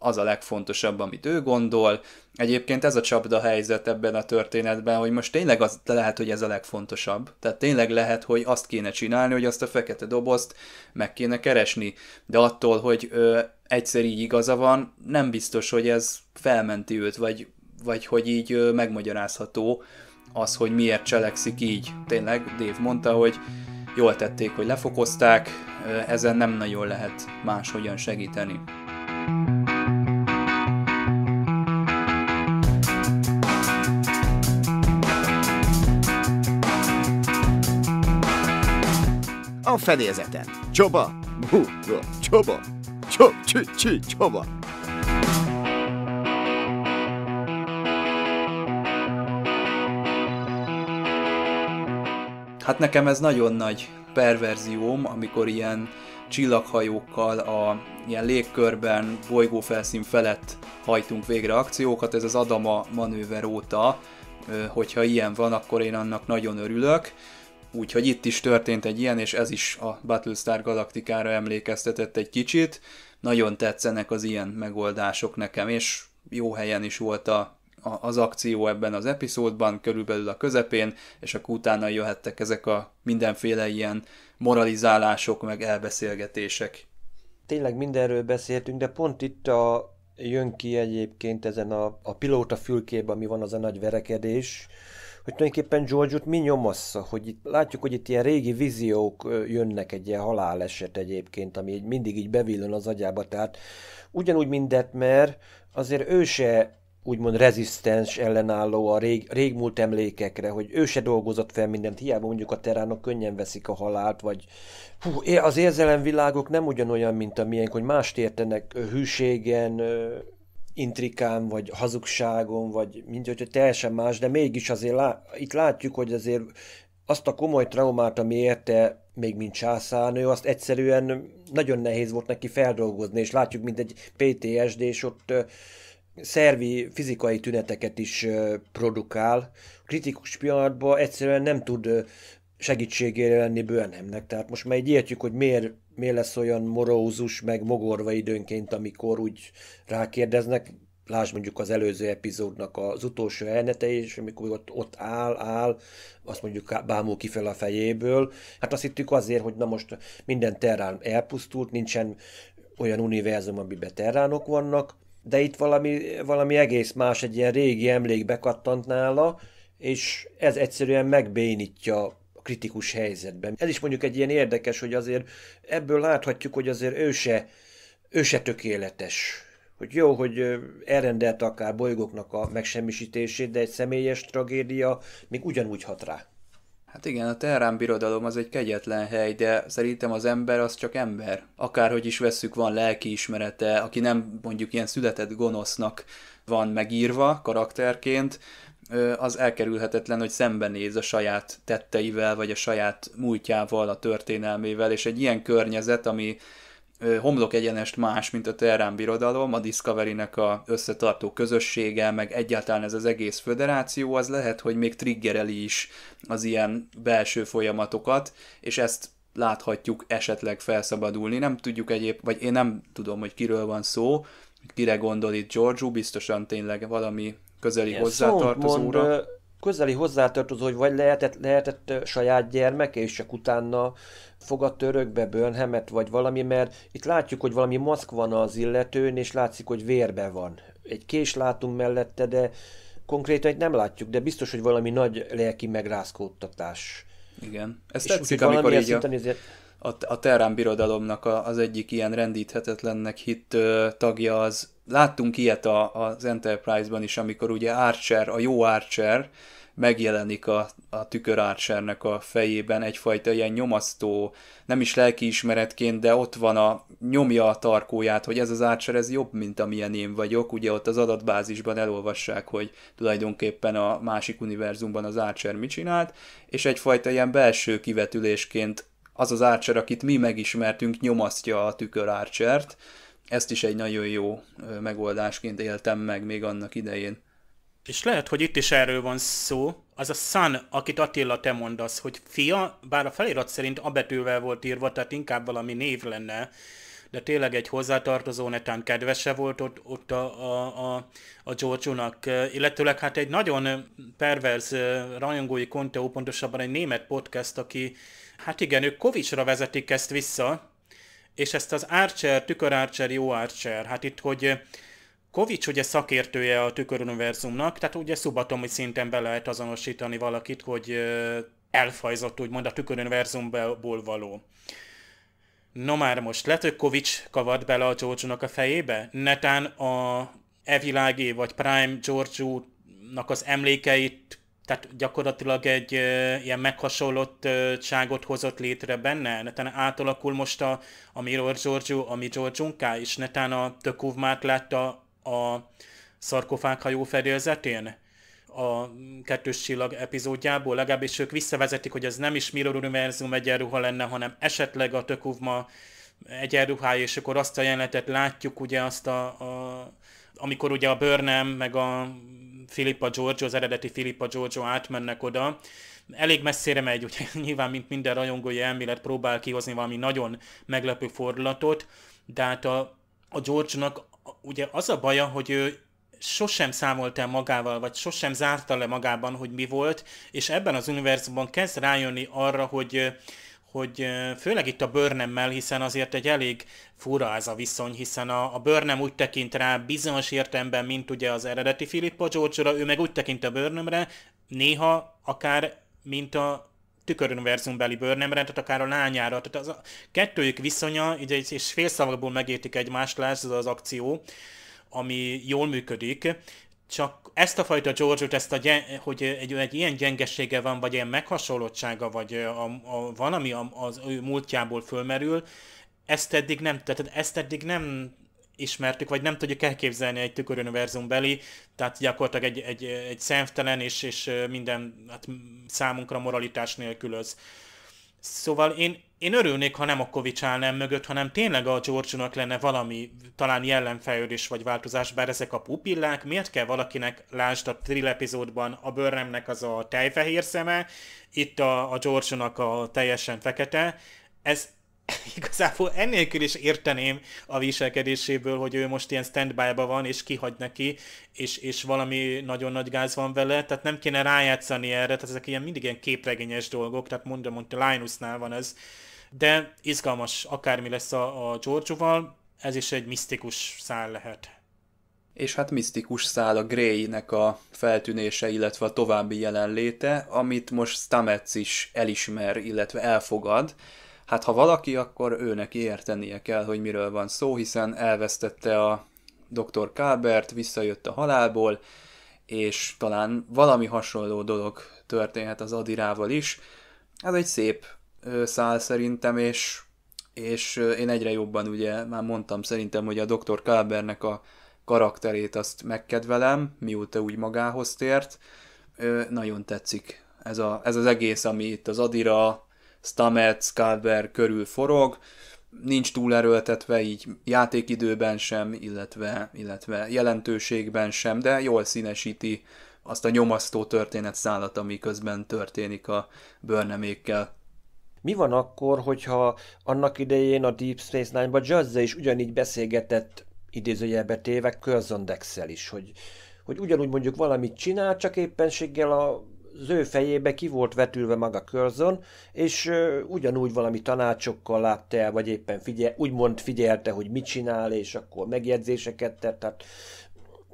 az a legfontosabb, amit ő gondol. Egyébként ez a csapda helyzet ebben a történetben, hogy most tényleg az lehet, hogy ez a legfontosabb. Tehát tényleg lehet, hogy azt kéne csinálni, hogy azt a fekete dobozt meg kéne keresni. De attól, hogy ö, egyszer így igaza van, nem biztos, hogy ez felmenti őt, vagy, vagy hogy így ö, megmagyarázható az, hogy miért cselekszik így. Tényleg Dév mondta, hogy jól tették, hogy lefokozták, ezen nem nagyon lehet máshogyan segíteni. A fedélzeten. Csoba, buga, csoba, Csoba! Csoba! csi, csoba. Hát nekem ez nagyon nagy perverzióm, amikor ilyen csillaghajókkal a ilyen légkörben, bolygófelszín felett hajtunk végre akciókat, ez az Adama manőver óta, hogyha ilyen van, akkor én annak nagyon örülök. Úgyhogy itt is történt egy ilyen, és ez is a Battlestar Galaktikára emlékeztetett egy kicsit. Nagyon tetszenek az ilyen megoldások nekem, és jó helyen is volt a az akció ebben az epizódban, körülbelül a közepén, és akkor utána jöhettek ezek a mindenféle ilyen moralizálások, meg elbeszélgetések. Tényleg mindenről beszéltünk, de pont itt a, jön ki egyébként ezen a, a pilóta fülkében, ami van az a nagy verekedés, hogy tulajdonképpen George-ot mi nyomassza, hogy itt, látjuk, hogy itt ilyen régi víziók jönnek egy ilyen haláleset egyébként, ami mindig így bevillan az agyába, tehát ugyanúgy mindet, mert azért ő se úgymond rezisztens, ellenálló a rég, régmúlt emlékekre, hogy ő se dolgozott fel mindent, hiába mondjuk a teránok könnyen veszik a halált, vagy hú, az érzelemvilágok nem ugyanolyan, mint a miénk, hogy mást értenek hűségen, intrikán, vagy hazugságon, vagy mint hogy teljesen más, de mégis azért lá- itt látjuk, hogy azért azt a komoly traumát, ami érte még mint császárnő, azt egyszerűen nagyon nehéz volt neki feldolgozni, és látjuk, mint egy PTSD, és ott szervi fizikai tüneteket is produkál. Kritikus pillanatban egyszerűen nem tud segítségére lenni bőnemnek. Tehát most már így értjük, hogy miért, miért lesz olyan morózus, meg mogorva időnként, amikor úgy rákérdeznek, lásd mondjuk az előző epizódnak az utolsó elnete, és amikor ott, ott áll, áll, azt mondjuk bámul fel a fejéből. Hát azt hittük azért, hogy na most minden terrán elpusztult, nincsen olyan univerzum, amiben terránok vannak, de itt valami, valami egész más, egy ilyen régi emlék bekattant nála, és ez egyszerűen megbénítja a kritikus helyzetben. Ez is mondjuk egy ilyen érdekes, hogy azért ebből láthatjuk, hogy azért ő se, ő se tökéletes. Hogy jó, hogy elrendelte akár bolygóknak a megsemmisítését, de egy személyes tragédia még ugyanúgy hat rá. Hát igen, a Terrán birodalom az egy kegyetlen hely, de szerintem az ember az csak ember. Akárhogy is vesszük, van ismerete, aki nem mondjuk ilyen született gonosznak van megírva karakterként, az elkerülhetetlen, hogy szembenéz a saját tetteivel, vagy a saját múltjával, a történelmével, és egy ilyen környezet, ami homlok egyenest más, mint a Terrán birodalom, a Discovery-nek a összetartó közössége, meg egyáltalán ez az egész föderáció, az lehet, hogy még triggereli is az ilyen belső folyamatokat, és ezt láthatjuk esetleg felszabadulni. Nem tudjuk egyéb, vagy én nem tudom, hogy kiről van szó, kire gondol itt Giorgio, biztosan tényleg valami közeli hozzátartozóra. Mond, közeli hozzátartozó, hogy vagy lehetett, lehetett saját gyermeke, és csak utána fogadt örökbe Burnhamet, vagy valami, mert itt látjuk, hogy valami maszk van az illetőn, és látszik, hogy vérbe van. Egy kés látunk mellette, de konkrétan nem látjuk, de biztos, hogy valami nagy lelki megrázkódtatás. Igen. Ez és tetszik, amikor így a a, a Terán birodalomnak a, az egyik ilyen rendíthetetlennek hit ö, tagja az. Láttunk ilyet a, az Enterprise-ban is, amikor ugye Archer, a jó Archer megjelenik a, a tükör Archernek a fejében egyfajta ilyen nyomasztó, nem is lelkiismeretként, de ott van a nyomja a tarkóját, hogy ez az Archer ez jobb, mint amilyen én vagyok. Ugye ott az adatbázisban elolvassák, hogy tulajdonképpen a másik univerzumban az Archer mit csinált, és egyfajta ilyen belső kivetülésként az az Archer, akit mi megismertünk, nyomasztja a tükör Archert. Ezt is egy nagyon jó megoldásként éltem meg még annak idején. És lehet, hogy itt is erről van szó, az a Sun, akit Attila te mondasz, hogy fia, bár a felirat szerint abetővel volt írva, tehát inkább valami név lenne, de tényleg egy hozzátartozó netán kedvese volt ott, ott a, a, a, a Giorgio-nak, illetőleg hát egy nagyon perverz rajongói konteó, pontosabban egy német podcast, aki Hát igen, ők Kovicsra vezetik ezt vissza, és ezt az Archer, tükör Archer, jó Archer, hát itt, hogy Kovics ugye szakértője a Univerzumnak, tehát ugye szubatomi szinten be lehet azonosítani valakit, hogy elfajzott úgymond a Univerzumból való. No már most, lehet, hogy Kovics kavart bele a george a fejébe? Netán a Evilági vagy Prime george nak az emlékeit tehát gyakorlatilag egy ilyen ilyen meghasonlottságot hozott létre benne, netán átalakul most a, a Mirror Giorgio, a mi Giorgiunká, és netán a Tökúv már látta a szarkofág hajó fedélzetén a kettős csillag epizódjából, legalábbis ők visszavezetik, hogy ez nem is Mirror Univerzum egyenruha lenne, hanem esetleg a Tökuvma egyenruhája, és akkor azt a jelenetet látjuk, ugye azt a, a amikor ugye a Burnham, meg a Filippa Giorgio, az eredeti Filippa Giorgio átmennek oda. Elég messzire megy, ugye nyilván, mint minden rajongói elmélet próbál kihozni valami nagyon meglepő fordulatot, de hát a, a giorgio nak ugye az a baja, hogy ő sosem számolt el magával, vagy sosem zárta le magában, hogy mi volt, és ebben az univerzumban kezd rájönni arra, hogy hogy főleg itt a Burnham-mel, hiszen azért egy elég fura ez a viszony, hiszen a, a Burnham úgy tekint rá bizonyos értelemben, mint ugye az eredeti Filippa george ő meg úgy tekint a Burnhamre, néha akár mint a tükörönverzumbeli bőrnemre, tehát akár a lányára. Tehát az a kettőjük viszonya, így és fél szavakból megértik egymást, lesz az, az akció, ami jól működik, csak ezt a fajta george ezt a gyen, hogy egy, egy ilyen gyengessége van, vagy ilyen meghasonlottsága, vagy a, a, ami az ő múltjából fölmerül, ezt eddig nem, tehát ezt eddig nem ismertük, vagy nem tudjuk elképzelni egy tüköruniverzum beli, tehát gyakorlatilag egy, egy, egy szemtelen és, és minden hát számunkra moralitás nélkülöz. Szóval én én örülnék, ha nem a Kovics állnám mögött, hanem tényleg a george lenne valami talán jellemfejlődés vagy változás, bár ezek a pupillák, miért kell valakinek, lásd a Trill epizódban, a Börremnek az a tejfehér szeme, itt a, a george a teljesen fekete, ez igazából ennélkül is érteném a viselkedéséből, hogy ő most ilyen standby-ba van, és kihagy neki, és, és valami nagyon nagy gáz van vele, tehát nem kéne rájátszani erre, tehát ezek ilyen mindig ilyen képregényes dolgok, tehát mondom, hogy Linusnál van ez, de izgalmas, akármi lesz a, a Giorgioval, ez is egy misztikus szál lehet. És hát misztikus szál a Grey-nek a feltűnése, illetve a további jelenléte, amit most Stamets is elismer, illetve elfogad. Hát ha valaki, akkor őnek értenie kell, hogy miről van szó, hiszen elvesztette a Dr. Kábert, visszajött a halálból, és talán valami hasonló dolog történhet az Adirával is. Ez egy szép szál szerintem, és, és én egyre jobban ugye, már mondtam szerintem, hogy a Dr. Kalbernek a karakterét azt megkedvelem, mióta úgy magához tért. Nagyon tetszik ez, a, ez az egész, ami itt az Adira, Stamets, Kalber körül forog nincs túl erőltetve így játékidőben sem, illetve, illetve jelentőségben sem, de jól színesíti azt a nyomasztó történetszállat, ami közben történik a bőrnemékkel. Mi van akkor, hogyha annak idején a Deep Space Nine-ba Jazza is ugyanígy beszélgetett idézőjelbe téve Curzondexel is, hogy, hogy ugyanúgy mondjuk valamit csinál, csak éppenséggel a az ő fejébe ki volt vetülve maga körzön, és ö, ugyanúgy valami tanácsokkal látta el, vagy éppen figyel, úgymond figyelte, hogy mit csinál, és akkor megjegyzéseket tett, tehát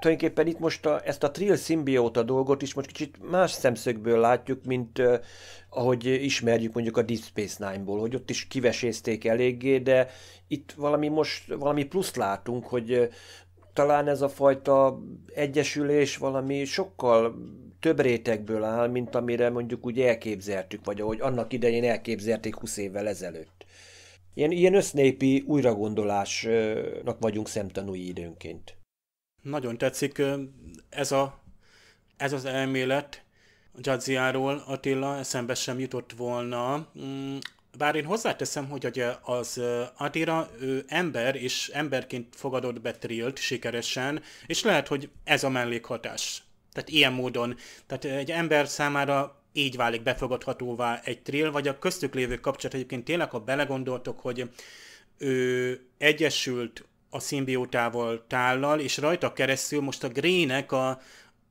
tulajdonképpen itt most a, ezt a trill szimbióta dolgot is most kicsit más szemszögből látjuk, mint uh, ahogy ismerjük mondjuk a Deep Space Nine-ból, hogy ott is kivesézték eléggé, de itt valami most, valami plusz látunk, hogy uh, talán ez a fajta egyesülés valami sokkal több rétegből áll, mint amire mondjuk úgy elképzeltük, vagy ahogy annak idején elképzelték 20 évvel ezelőtt. Ilyen, ilyen össznépi újragondolásnak vagyunk szemtanúi időnként. Nagyon tetszik ez, a, ez az elmélet Jadziáról, Attila, eszembe sem jutott volna. Mm, bár én hozzáteszem, hogy ugye az Adira ő ember, és emberként fogadott be Trillt sikeresen, és lehet, hogy ez a mellékhatás. Tehát ilyen módon. Tehát egy ember számára így válik befogadhatóvá egy trill, vagy a köztük lévő kapcsolat egyébként tényleg, ha belegondoltok, hogy ő egyesült a szimbiótával, tállal, és rajta keresztül most a Grének a,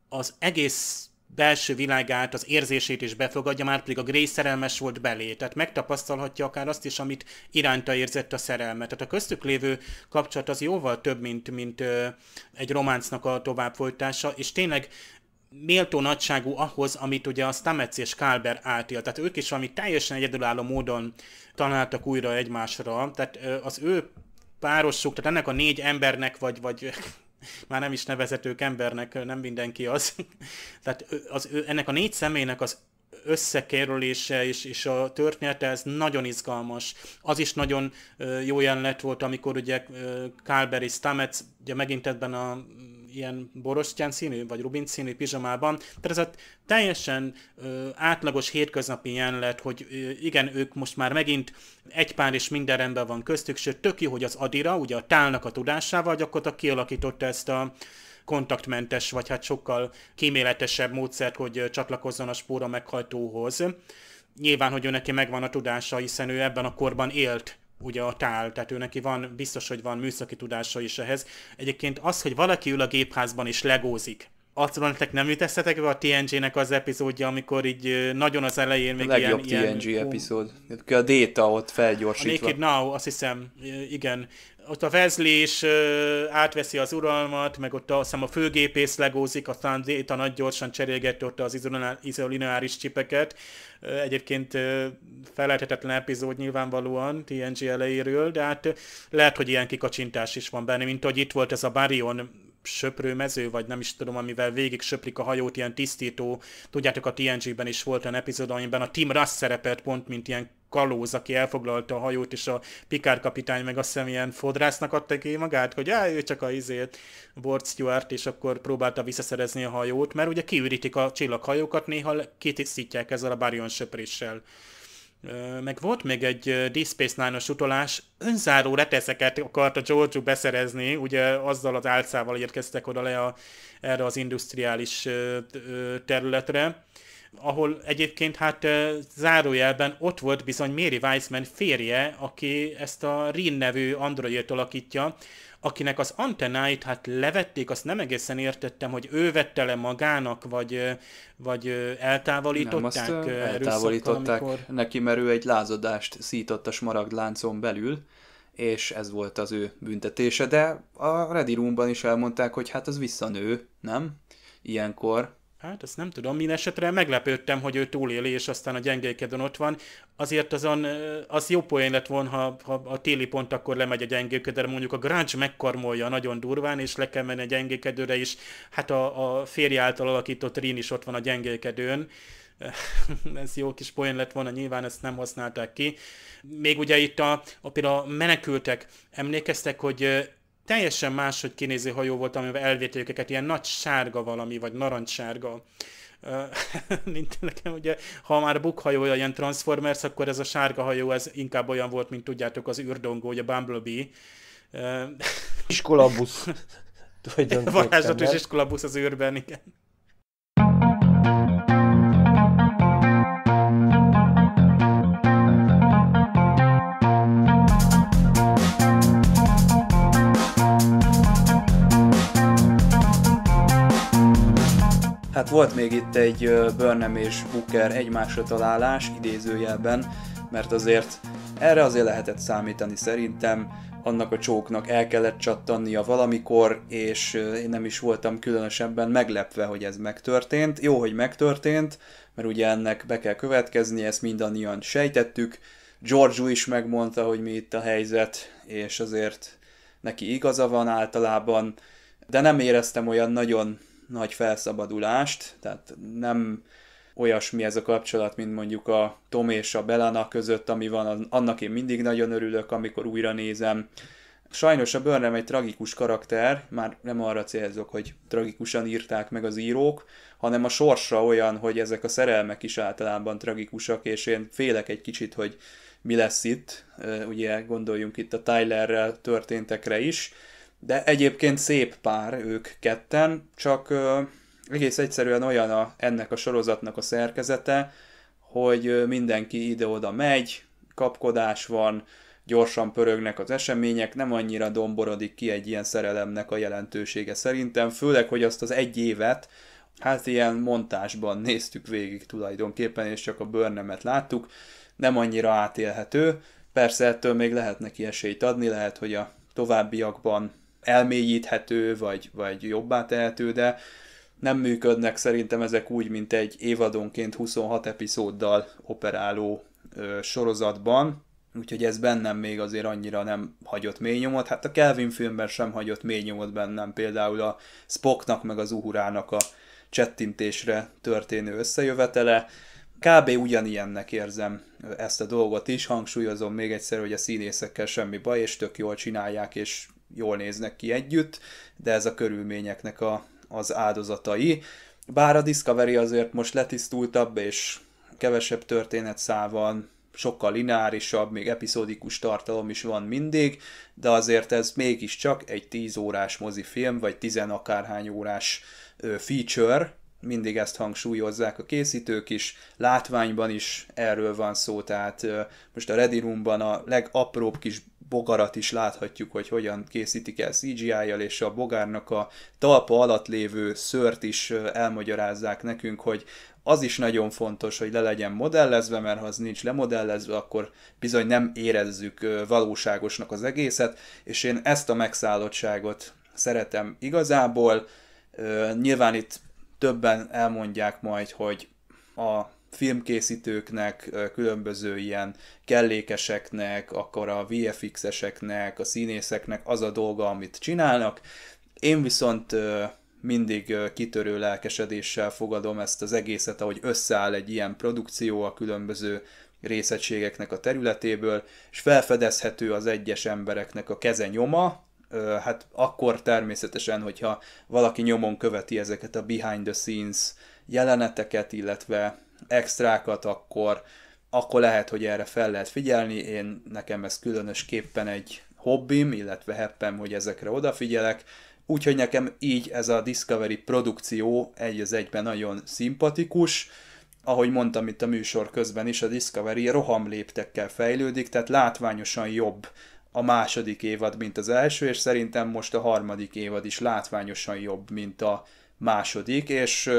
az egész belső világát, az érzését is befogadja, már pedig a Grey szerelmes volt belé, tehát megtapasztalhatja akár azt is, amit iránta érzett a szerelmet. Tehát a köztük lévő kapcsolat az jóval több, mint, mint ö, egy románcnak a továbbfolytása, és tényleg méltó nagyságú ahhoz, amit ugye a Stametsz és Kálber átél. Tehát ők is valami teljesen egyedülálló módon találtak újra egymásra, tehát az ő párosuk, tehát ennek a négy embernek, vagy, vagy már nem is nevezetők embernek, nem mindenki az. Tehát az, ennek a négy személynek az összekerülése és, és a története, ez nagyon izgalmas. Az is nagyon jó jelenet volt, amikor ugye Kálber és Stamets ugye megint ebben a ilyen borostyán színű, vagy rubin színű pizsamában. Tehát ez a teljesen ö, átlagos hétköznapi jelenlet, hogy ö, igen, ők most már megint egy pár és minden rendben van köztük, sőt tök jó, hogy az Adira, ugye a tálnak a tudásával gyakorlatilag kialakította ezt a kontaktmentes, vagy hát sokkal kíméletesebb módszert, hogy csatlakozzon a spóra meghajtóhoz. Nyilván, hogy ő neki megvan a tudása, hiszen ő ebben a korban élt ugye a tál, tehát ő neki van, biztos, hogy van műszaki tudása is ehhez. Egyébként az, hogy valaki ül a gépházban és legózik, Arcban nektek nem jut eszetek a TNG-nek az epizódja, amikor így nagyon az elején még a legjobb ilyen... legjobb TNG ilyen, epizód. A Déta ott felgyorsítva. A Naked Now, azt hiszem, igen ott a Wesley is ö, átveszi az uralmat, meg ott a, azt a főgépész legózik, aztán Zéta nagy gyorsan cserélgette ott az izolineáris csipeket. egyébként ö, felelhetetlen epizód nyilvánvalóan TNG elejéről, de hát lehet, hogy ilyen kikacsintás is van benne, mint hogy itt volt ez a Barion söprőmező, vagy nem is tudom, amivel végig söprik a hajót, ilyen tisztító. Tudjátok, a TNG-ben is volt olyan epizód, amiben a Tim Russ szerepelt pont, mint ilyen kalóz, aki elfoglalta a hajót, és a Pikár kapitány meg azt hiszem ilyen fodrásznak adta ki magát, hogy á, ő csak a izért, Board Stewart, és akkor próbálta visszaszerezni a hajót, mert ugye kiürítik a csillaghajókat, néha kitisztítják ezzel a barion söpréssel. Meg volt még egy Deep Space Nine-os utalás, önzáró reteszeket akart a Giorgio beszerezni, ugye azzal az álcával érkeztek oda le a, erre az industriális területre, ahol egyébként hát zárójelben ott volt bizony Mary Weissman férje, aki ezt a Rin nevű androidot alakítja, akinek az antennáit hát levették, azt nem egészen értettem, hogy ő vette le magának, vagy, vagy eltávolították. Nem, azt eltávolították amikor... neki, mert ő egy lázadást szított a smaragd láncon belül, és ez volt az ő büntetése, de a Ready Roomban is elmondták, hogy hát az visszanő, nem? Ilyenkor Hát ezt nem tudom, én esetre meglepődtem, hogy ő túléli, és aztán a gyengékedon ott van. Azért azon, az jó poén lett volna, ha, ha a téli pont akkor lemegy a gyengékedőre, mondjuk a Grunge megkarmolja nagyon durván, és le kell menni a gyengékedőre, is. hát a, a férje által alakított Rin is ott van a gyengékedőn. ez jó kis poén lett volna, nyilván ezt nem használták ki. Még ugye itt a, a a menekültek, emlékeztek, hogy teljesen máshogy kinéző hajó volt, amivel elvérte őket, ilyen nagy sárga valami, vagy narancssárga. mint nekem ugye, ha már bukhajója ilyen Transformers, akkor ez a sárga hajó, ez inkább olyan volt, mint tudjátok, az űrdongó, ugye Bumblebee. Iskolabusz. Varázslatos iskolabusz az űrben, igen. Hát volt még itt egy Burnham és Booker egymásra találás idézőjelben, mert azért erre azért lehetett számítani szerintem, annak a csóknak el kellett csattannia valamikor, és én nem is voltam különösebben meglepve, hogy ez megtörtént. Jó, hogy megtörtént, mert ugye ennek be kell következni, ezt mindannyian sejtettük. Giorgio is megmondta, hogy mi itt a helyzet, és azért neki igaza van általában, de nem éreztem olyan nagyon nagy felszabadulást, tehát nem olyasmi ez a kapcsolat, mint mondjuk a Tom és a Belana között, ami van, annak én mindig nagyon örülök, amikor újra nézem. Sajnos a Burnham egy tragikus karakter, már nem arra célzok, hogy tragikusan írták meg az írók, hanem a sorsa olyan, hogy ezek a szerelmek is általában tragikusak, és én félek egy kicsit, hogy mi lesz itt. Ugye gondoljunk itt a Tylerrel történtekre is, de egyébként szép pár ők ketten, csak ö, egész egyszerűen olyan a, ennek a sorozatnak a szerkezete, hogy mindenki ide-oda megy, kapkodás van, gyorsan pörögnek az események, nem annyira domborodik ki egy ilyen szerelemnek a jelentősége szerintem, főleg, hogy azt az egy évet, hát ilyen montásban néztük végig tulajdonképpen, és csak a bőrnemet láttuk, nem annyira átélhető, persze ettől még lehet neki esélyt adni, lehet, hogy a továbbiakban elmélyíthető, vagy, vagy jobbá tehető, de nem működnek szerintem ezek úgy, mint egy évadonként 26 epizóddal operáló ö, sorozatban, úgyhogy ez bennem még azért annyira nem hagyott mély nyomot. Hát a Kelvin filmben sem hagyott mély nyomot bennem, például a Spocknak meg az Uhurának a csettintésre történő összejövetele. Kb. ugyanilyennek érzem ezt a dolgot is, hangsúlyozom még egyszer, hogy a színészekkel semmi baj, és tök jól csinálják, és jól néznek ki együtt, de ez a körülményeknek a, az áldozatai. Bár a Discovery azért most letisztultabb, és kevesebb történetszál van, sokkal lineárisabb, még epizódikus tartalom is van mindig, de azért ez mégiscsak egy 10 órás mozifilm, vagy 10 akárhány órás feature, mindig ezt hangsúlyozzák a készítők is, látványban is erről van szó, tehát most a Ready Roomban a legapróbb kis bogarat is láthatjuk, hogy hogyan készítik el CGI-jal, és a bogárnak a talpa alatt lévő szört is elmagyarázzák nekünk, hogy az is nagyon fontos, hogy le legyen modellezve, mert ha az nincs lemodellezve, akkor bizony nem érezzük valóságosnak az egészet, és én ezt a megszállottságot szeretem igazából. Nyilván itt többen elmondják majd, hogy a filmkészítőknek, különböző ilyen kellékeseknek, akkor a VFX-eseknek, a színészeknek az a dolga, amit csinálnak. Én viszont mindig kitörő lelkesedéssel fogadom ezt az egészet, ahogy összeáll egy ilyen produkció a különböző részegységeknek a területéből, és felfedezhető az egyes embereknek a keze nyoma, hát akkor természetesen, hogyha valaki nyomon követi ezeket a behind the scenes jeleneteket, illetve extrákat, akkor, akkor lehet, hogy erre fel lehet figyelni. Én nekem ez különösképpen egy hobbim, illetve heppem, hogy ezekre odafigyelek. Úgyhogy nekem így ez a Discovery produkció egy az egyben nagyon szimpatikus. Ahogy mondtam itt a műsor közben is, a Discovery rohamléptekkel fejlődik, tehát látványosan jobb a második évad, mint az első, és szerintem most a harmadik évad is látványosan jobb, mint a második, és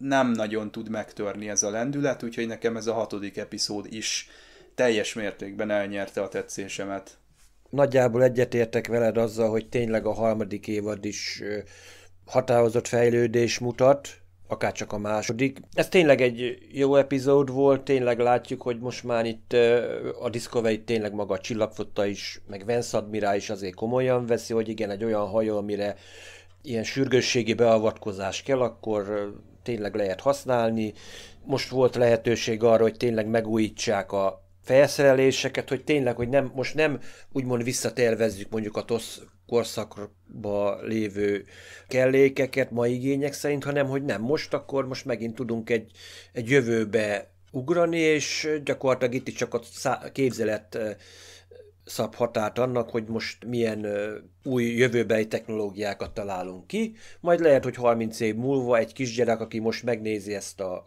nem nagyon tud megtörni ez a lendület, úgyhogy nekem ez a hatodik epizód is teljes mértékben elnyerte a tetszésemet. Nagyjából egyetértek veled azzal, hogy tényleg a harmadik évad is határozott fejlődés mutat, akár csak a második. Ez tényleg egy jó epizód volt, tényleg látjuk, hogy most már itt a Discovery tényleg maga a csillagfotta is, meg Vance Admirál is azért komolyan veszi, hogy igen, egy olyan hajó, amire ilyen sürgősségi beavatkozás kell, akkor tényleg lehet használni. Most volt lehetőség arra, hogy tényleg megújítsák a felszereléseket, hogy tényleg, hogy nem, most nem úgymond visszatervezzük mondjuk a TOSZ korszakba lévő kellékeket mai igények szerint, hanem hogy nem most, akkor most megint tudunk egy, egy jövőbe ugrani, és gyakorlatilag itt is csak a képzelet szab határt annak, hogy most milyen ö, új jövőbeli technológiákat találunk ki. Majd lehet, hogy 30 év múlva egy kisgyerek, aki most megnézi ezt a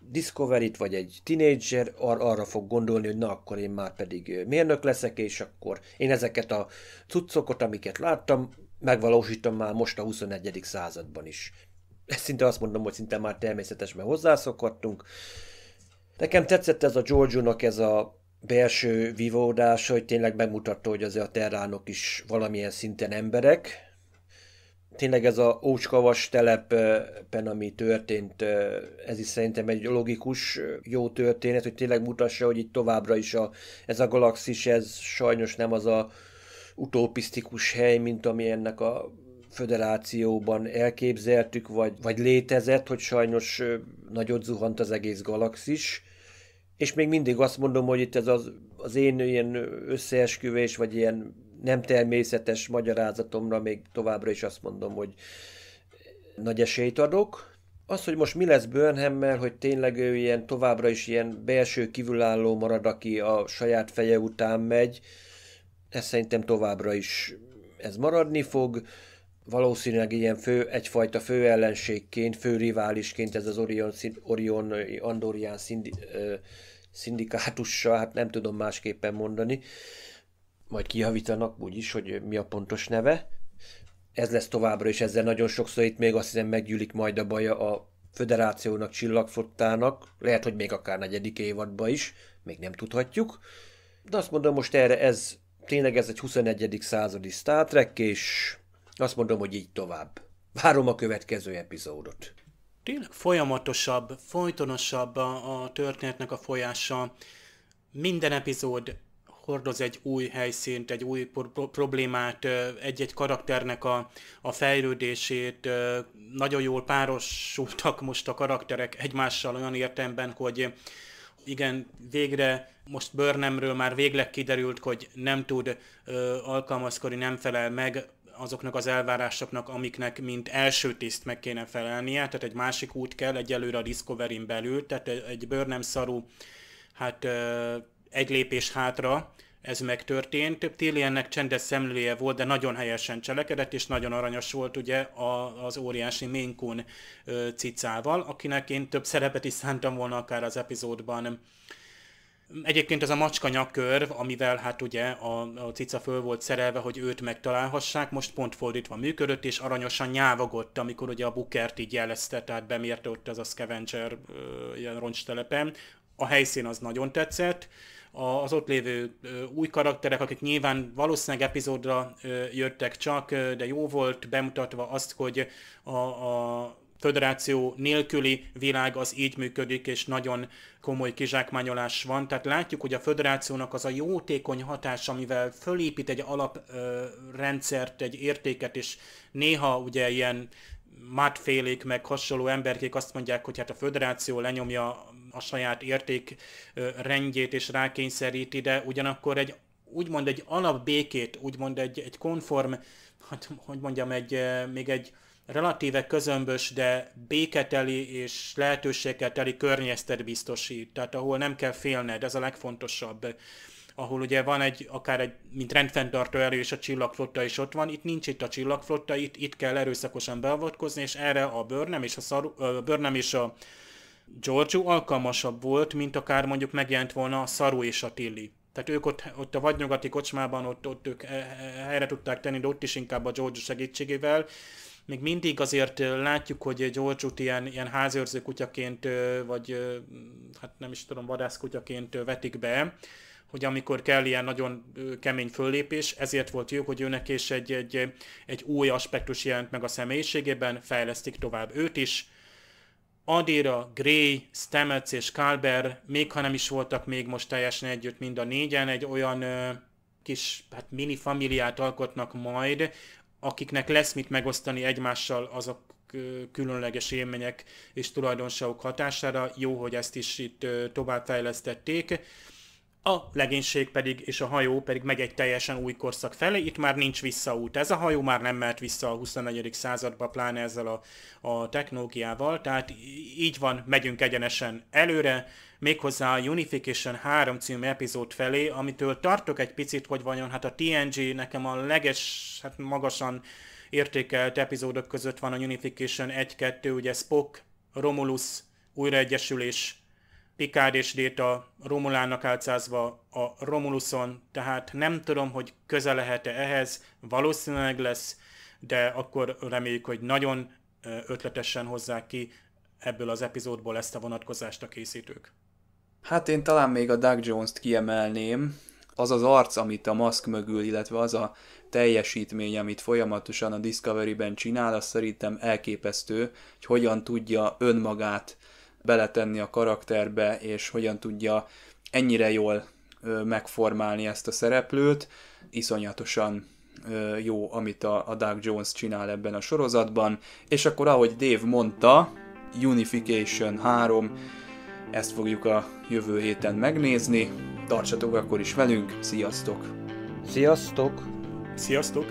Discovery-t, vagy egy tínédzser ar- arra fog gondolni, hogy na akkor én már pedig mérnök leszek, és akkor én ezeket a cuccokat, amiket láttam, megvalósítom már most a 21. században is. Ezt szinte azt mondom, hogy szinte már természetesen hozzászokhattunk. Nekem tetszett ez a Giorgio-nak ez a belső vívódás, hogy tényleg megmutatta, hogy azért a terránok is valamilyen szinten emberek. Tényleg ez a ócskavas telepen, ami történt, ez is szerintem egy logikus, jó történet, hogy tényleg mutassa, hogy itt továbbra is a, ez a galaxis, ez sajnos nem az a utopisztikus hely, mint ami ennek a föderációban elképzeltük, vagy, vagy létezett, hogy sajnos nagyot zuhant az egész galaxis és még mindig azt mondom, hogy itt ez az, az én ilyen összeesküvés, vagy ilyen nem természetes magyarázatomra még továbbra is azt mondom, hogy nagy esélyt adok. Az, hogy most mi lesz Burnhammel, hogy tényleg ő ilyen továbbra is ilyen belső kívülálló marad, aki a saját feje után megy, ez szerintem továbbra is ez maradni fog valószínűleg ilyen fő, egyfajta fő ellenségként, fő riválisként ez az Orion, Orion Andorian szindi, ö, szindikátussa, hát nem tudom másképpen mondani, majd kijavítanak úgyis, hogy mi a pontos neve. Ez lesz továbbra is ezzel nagyon sokszor, itt még azt hiszem meggyűlik majd a baja a föderációnak, csillagfottának, lehet, hogy még akár negyedik évadba is, még nem tudhatjuk. De azt mondom most erre, ez tényleg ez egy 21. századi Star Trek, és azt mondom, hogy így tovább. Várom a következő epizódot. Tényleg folyamatosabb, folytonosabb a, a történetnek a folyása. Minden epizód hordoz egy új helyszínt, egy új pro- problémát, egy-egy karakternek a, a fejlődését. Nagyon jól párosultak most a karakterek egymással olyan értemben, hogy igen, végre most Börnemről már végleg kiderült, hogy nem tud ö, alkalmazkodni, nem felel meg azoknak az elvárásoknak, amiknek mint első tiszt meg kéne felelnie, tehát egy másik út kell egyelőre a discovery belül, tehát egy bőr nem szarú, hát egy lépés hátra, ez megtörtént. Tilliennek csendes szemlője volt, de nagyon helyesen cselekedett, és nagyon aranyos volt ugye az óriási Minkun cicával, akinek én több szerepet is szántam volna akár az epizódban Egyébként ez a macska nyakörv, amivel hát ugye a, a cica föl volt szerelve, hogy őt megtalálhassák, most pont fordítva működött, és aranyosan nyávogott, amikor ugye a bukert így jelezte, tehát bemérte ott ez a scavenger ö, ilyen roncstelepen. A helyszín az nagyon tetszett, az ott lévő új karakterek, akik nyilván valószínűleg epizódra jöttek csak, de jó volt bemutatva azt, hogy a, a föderáció nélküli világ az így működik, és nagyon komoly kizsákmányolás van. Tehát látjuk, hogy a föderációnak az a jótékony hatás, amivel fölépít egy alaprendszert, egy értéket, és néha ugye ilyen mátfélék, meg hasonló emberkék azt mondják, hogy hát a föderáció lenyomja a saját érték rendjét és rákényszeríti, de ugyanakkor egy úgymond egy alapbékét, úgymond egy, egy konform, hát, hogy mondjam, egy, még egy, relatíve közömbös, de béketeli és lehetőséggel teli környezetet biztosít, tehát ahol nem kell félned, ez a legfontosabb ahol ugye van egy, akár egy, mint rendfenntartó erő, és a csillagflotta is ott van, itt nincs itt a csillagflotta, itt, itt kell erőszakosan beavatkozni, és erre a Burnham és a, Szaru, a, Burnham és a Giorgio alkalmasabb volt, mint akár mondjuk megjelent volna a Szaru és a Tilly. Tehát ők ott, ott a vadnyugati kocsmában, ott, ott ők eh, eh, helyre tudták tenni, de ott is inkább a Giorgio segítségével, még mindig azért látjuk, hogy egy olcsó ilyen, ilyen háziőrző kutyaként, vagy hát nem is tudom, vadászkutyaként vetik be, hogy amikor kell ilyen nagyon kemény föllépés, ezért volt jó, hogy őnek is egy, egy, egy új aspektus jelent meg a személyiségében, fejlesztik tovább őt is. Adira, Gray, Stamets és Kalber, még ha nem is voltak még most teljesen együtt mind a négyen, egy olyan kis hát mini familiát alkotnak majd, akiknek lesz mit megosztani egymással, azok különleges élmények és tulajdonságok hatására. Jó, hogy ezt is itt továbbfejlesztették. A legénység pedig és a hajó pedig megy egy teljesen új korszak felé, itt már nincs visszaút. Ez a hajó már nem mehet vissza a 24. századba, pláne ezzel a, a technológiával, tehát így van, megyünk egyenesen előre, méghozzá a Unification 3 című epizód felé, amitől tartok egy picit, hogy vajon hát a TNG nekem a leges, hát magasan értékelt epizódok között van a Unification 1-2, ugye Spock, Romulus, újraegyesülés, Picard és Déta Romulának álcázva a Romuluson, tehát nem tudom, hogy köze lehet-e ehhez, valószínűleg lesz, de akkor reméljük, hogy nagyon ötletesen hozzák ki ebből az epizódból ezt a vonatkozást a készítők. Hát én talán még a Doug Jones-t kiemelném, az az arc, amit a maszk mögül, illetve az a teljesítmény, amit folyamatosan a Discovery-ben csinál, az szerintem elképesztő, hogy hogyan tudja önmagát beletenni a karakterbe, és hogyan tudja ennyire jól megformálni ezt a szereplőt. Iszonyatosan jó, amit a, Doug Jones csinál ebben a sorozatban. És akkor, ahogy Dave mondta, Unification 3, ezt fogjuk a jövő héten megnézni. Tartsatok akkor is velünk, sziasztok! Sziasztok! Sziasztok!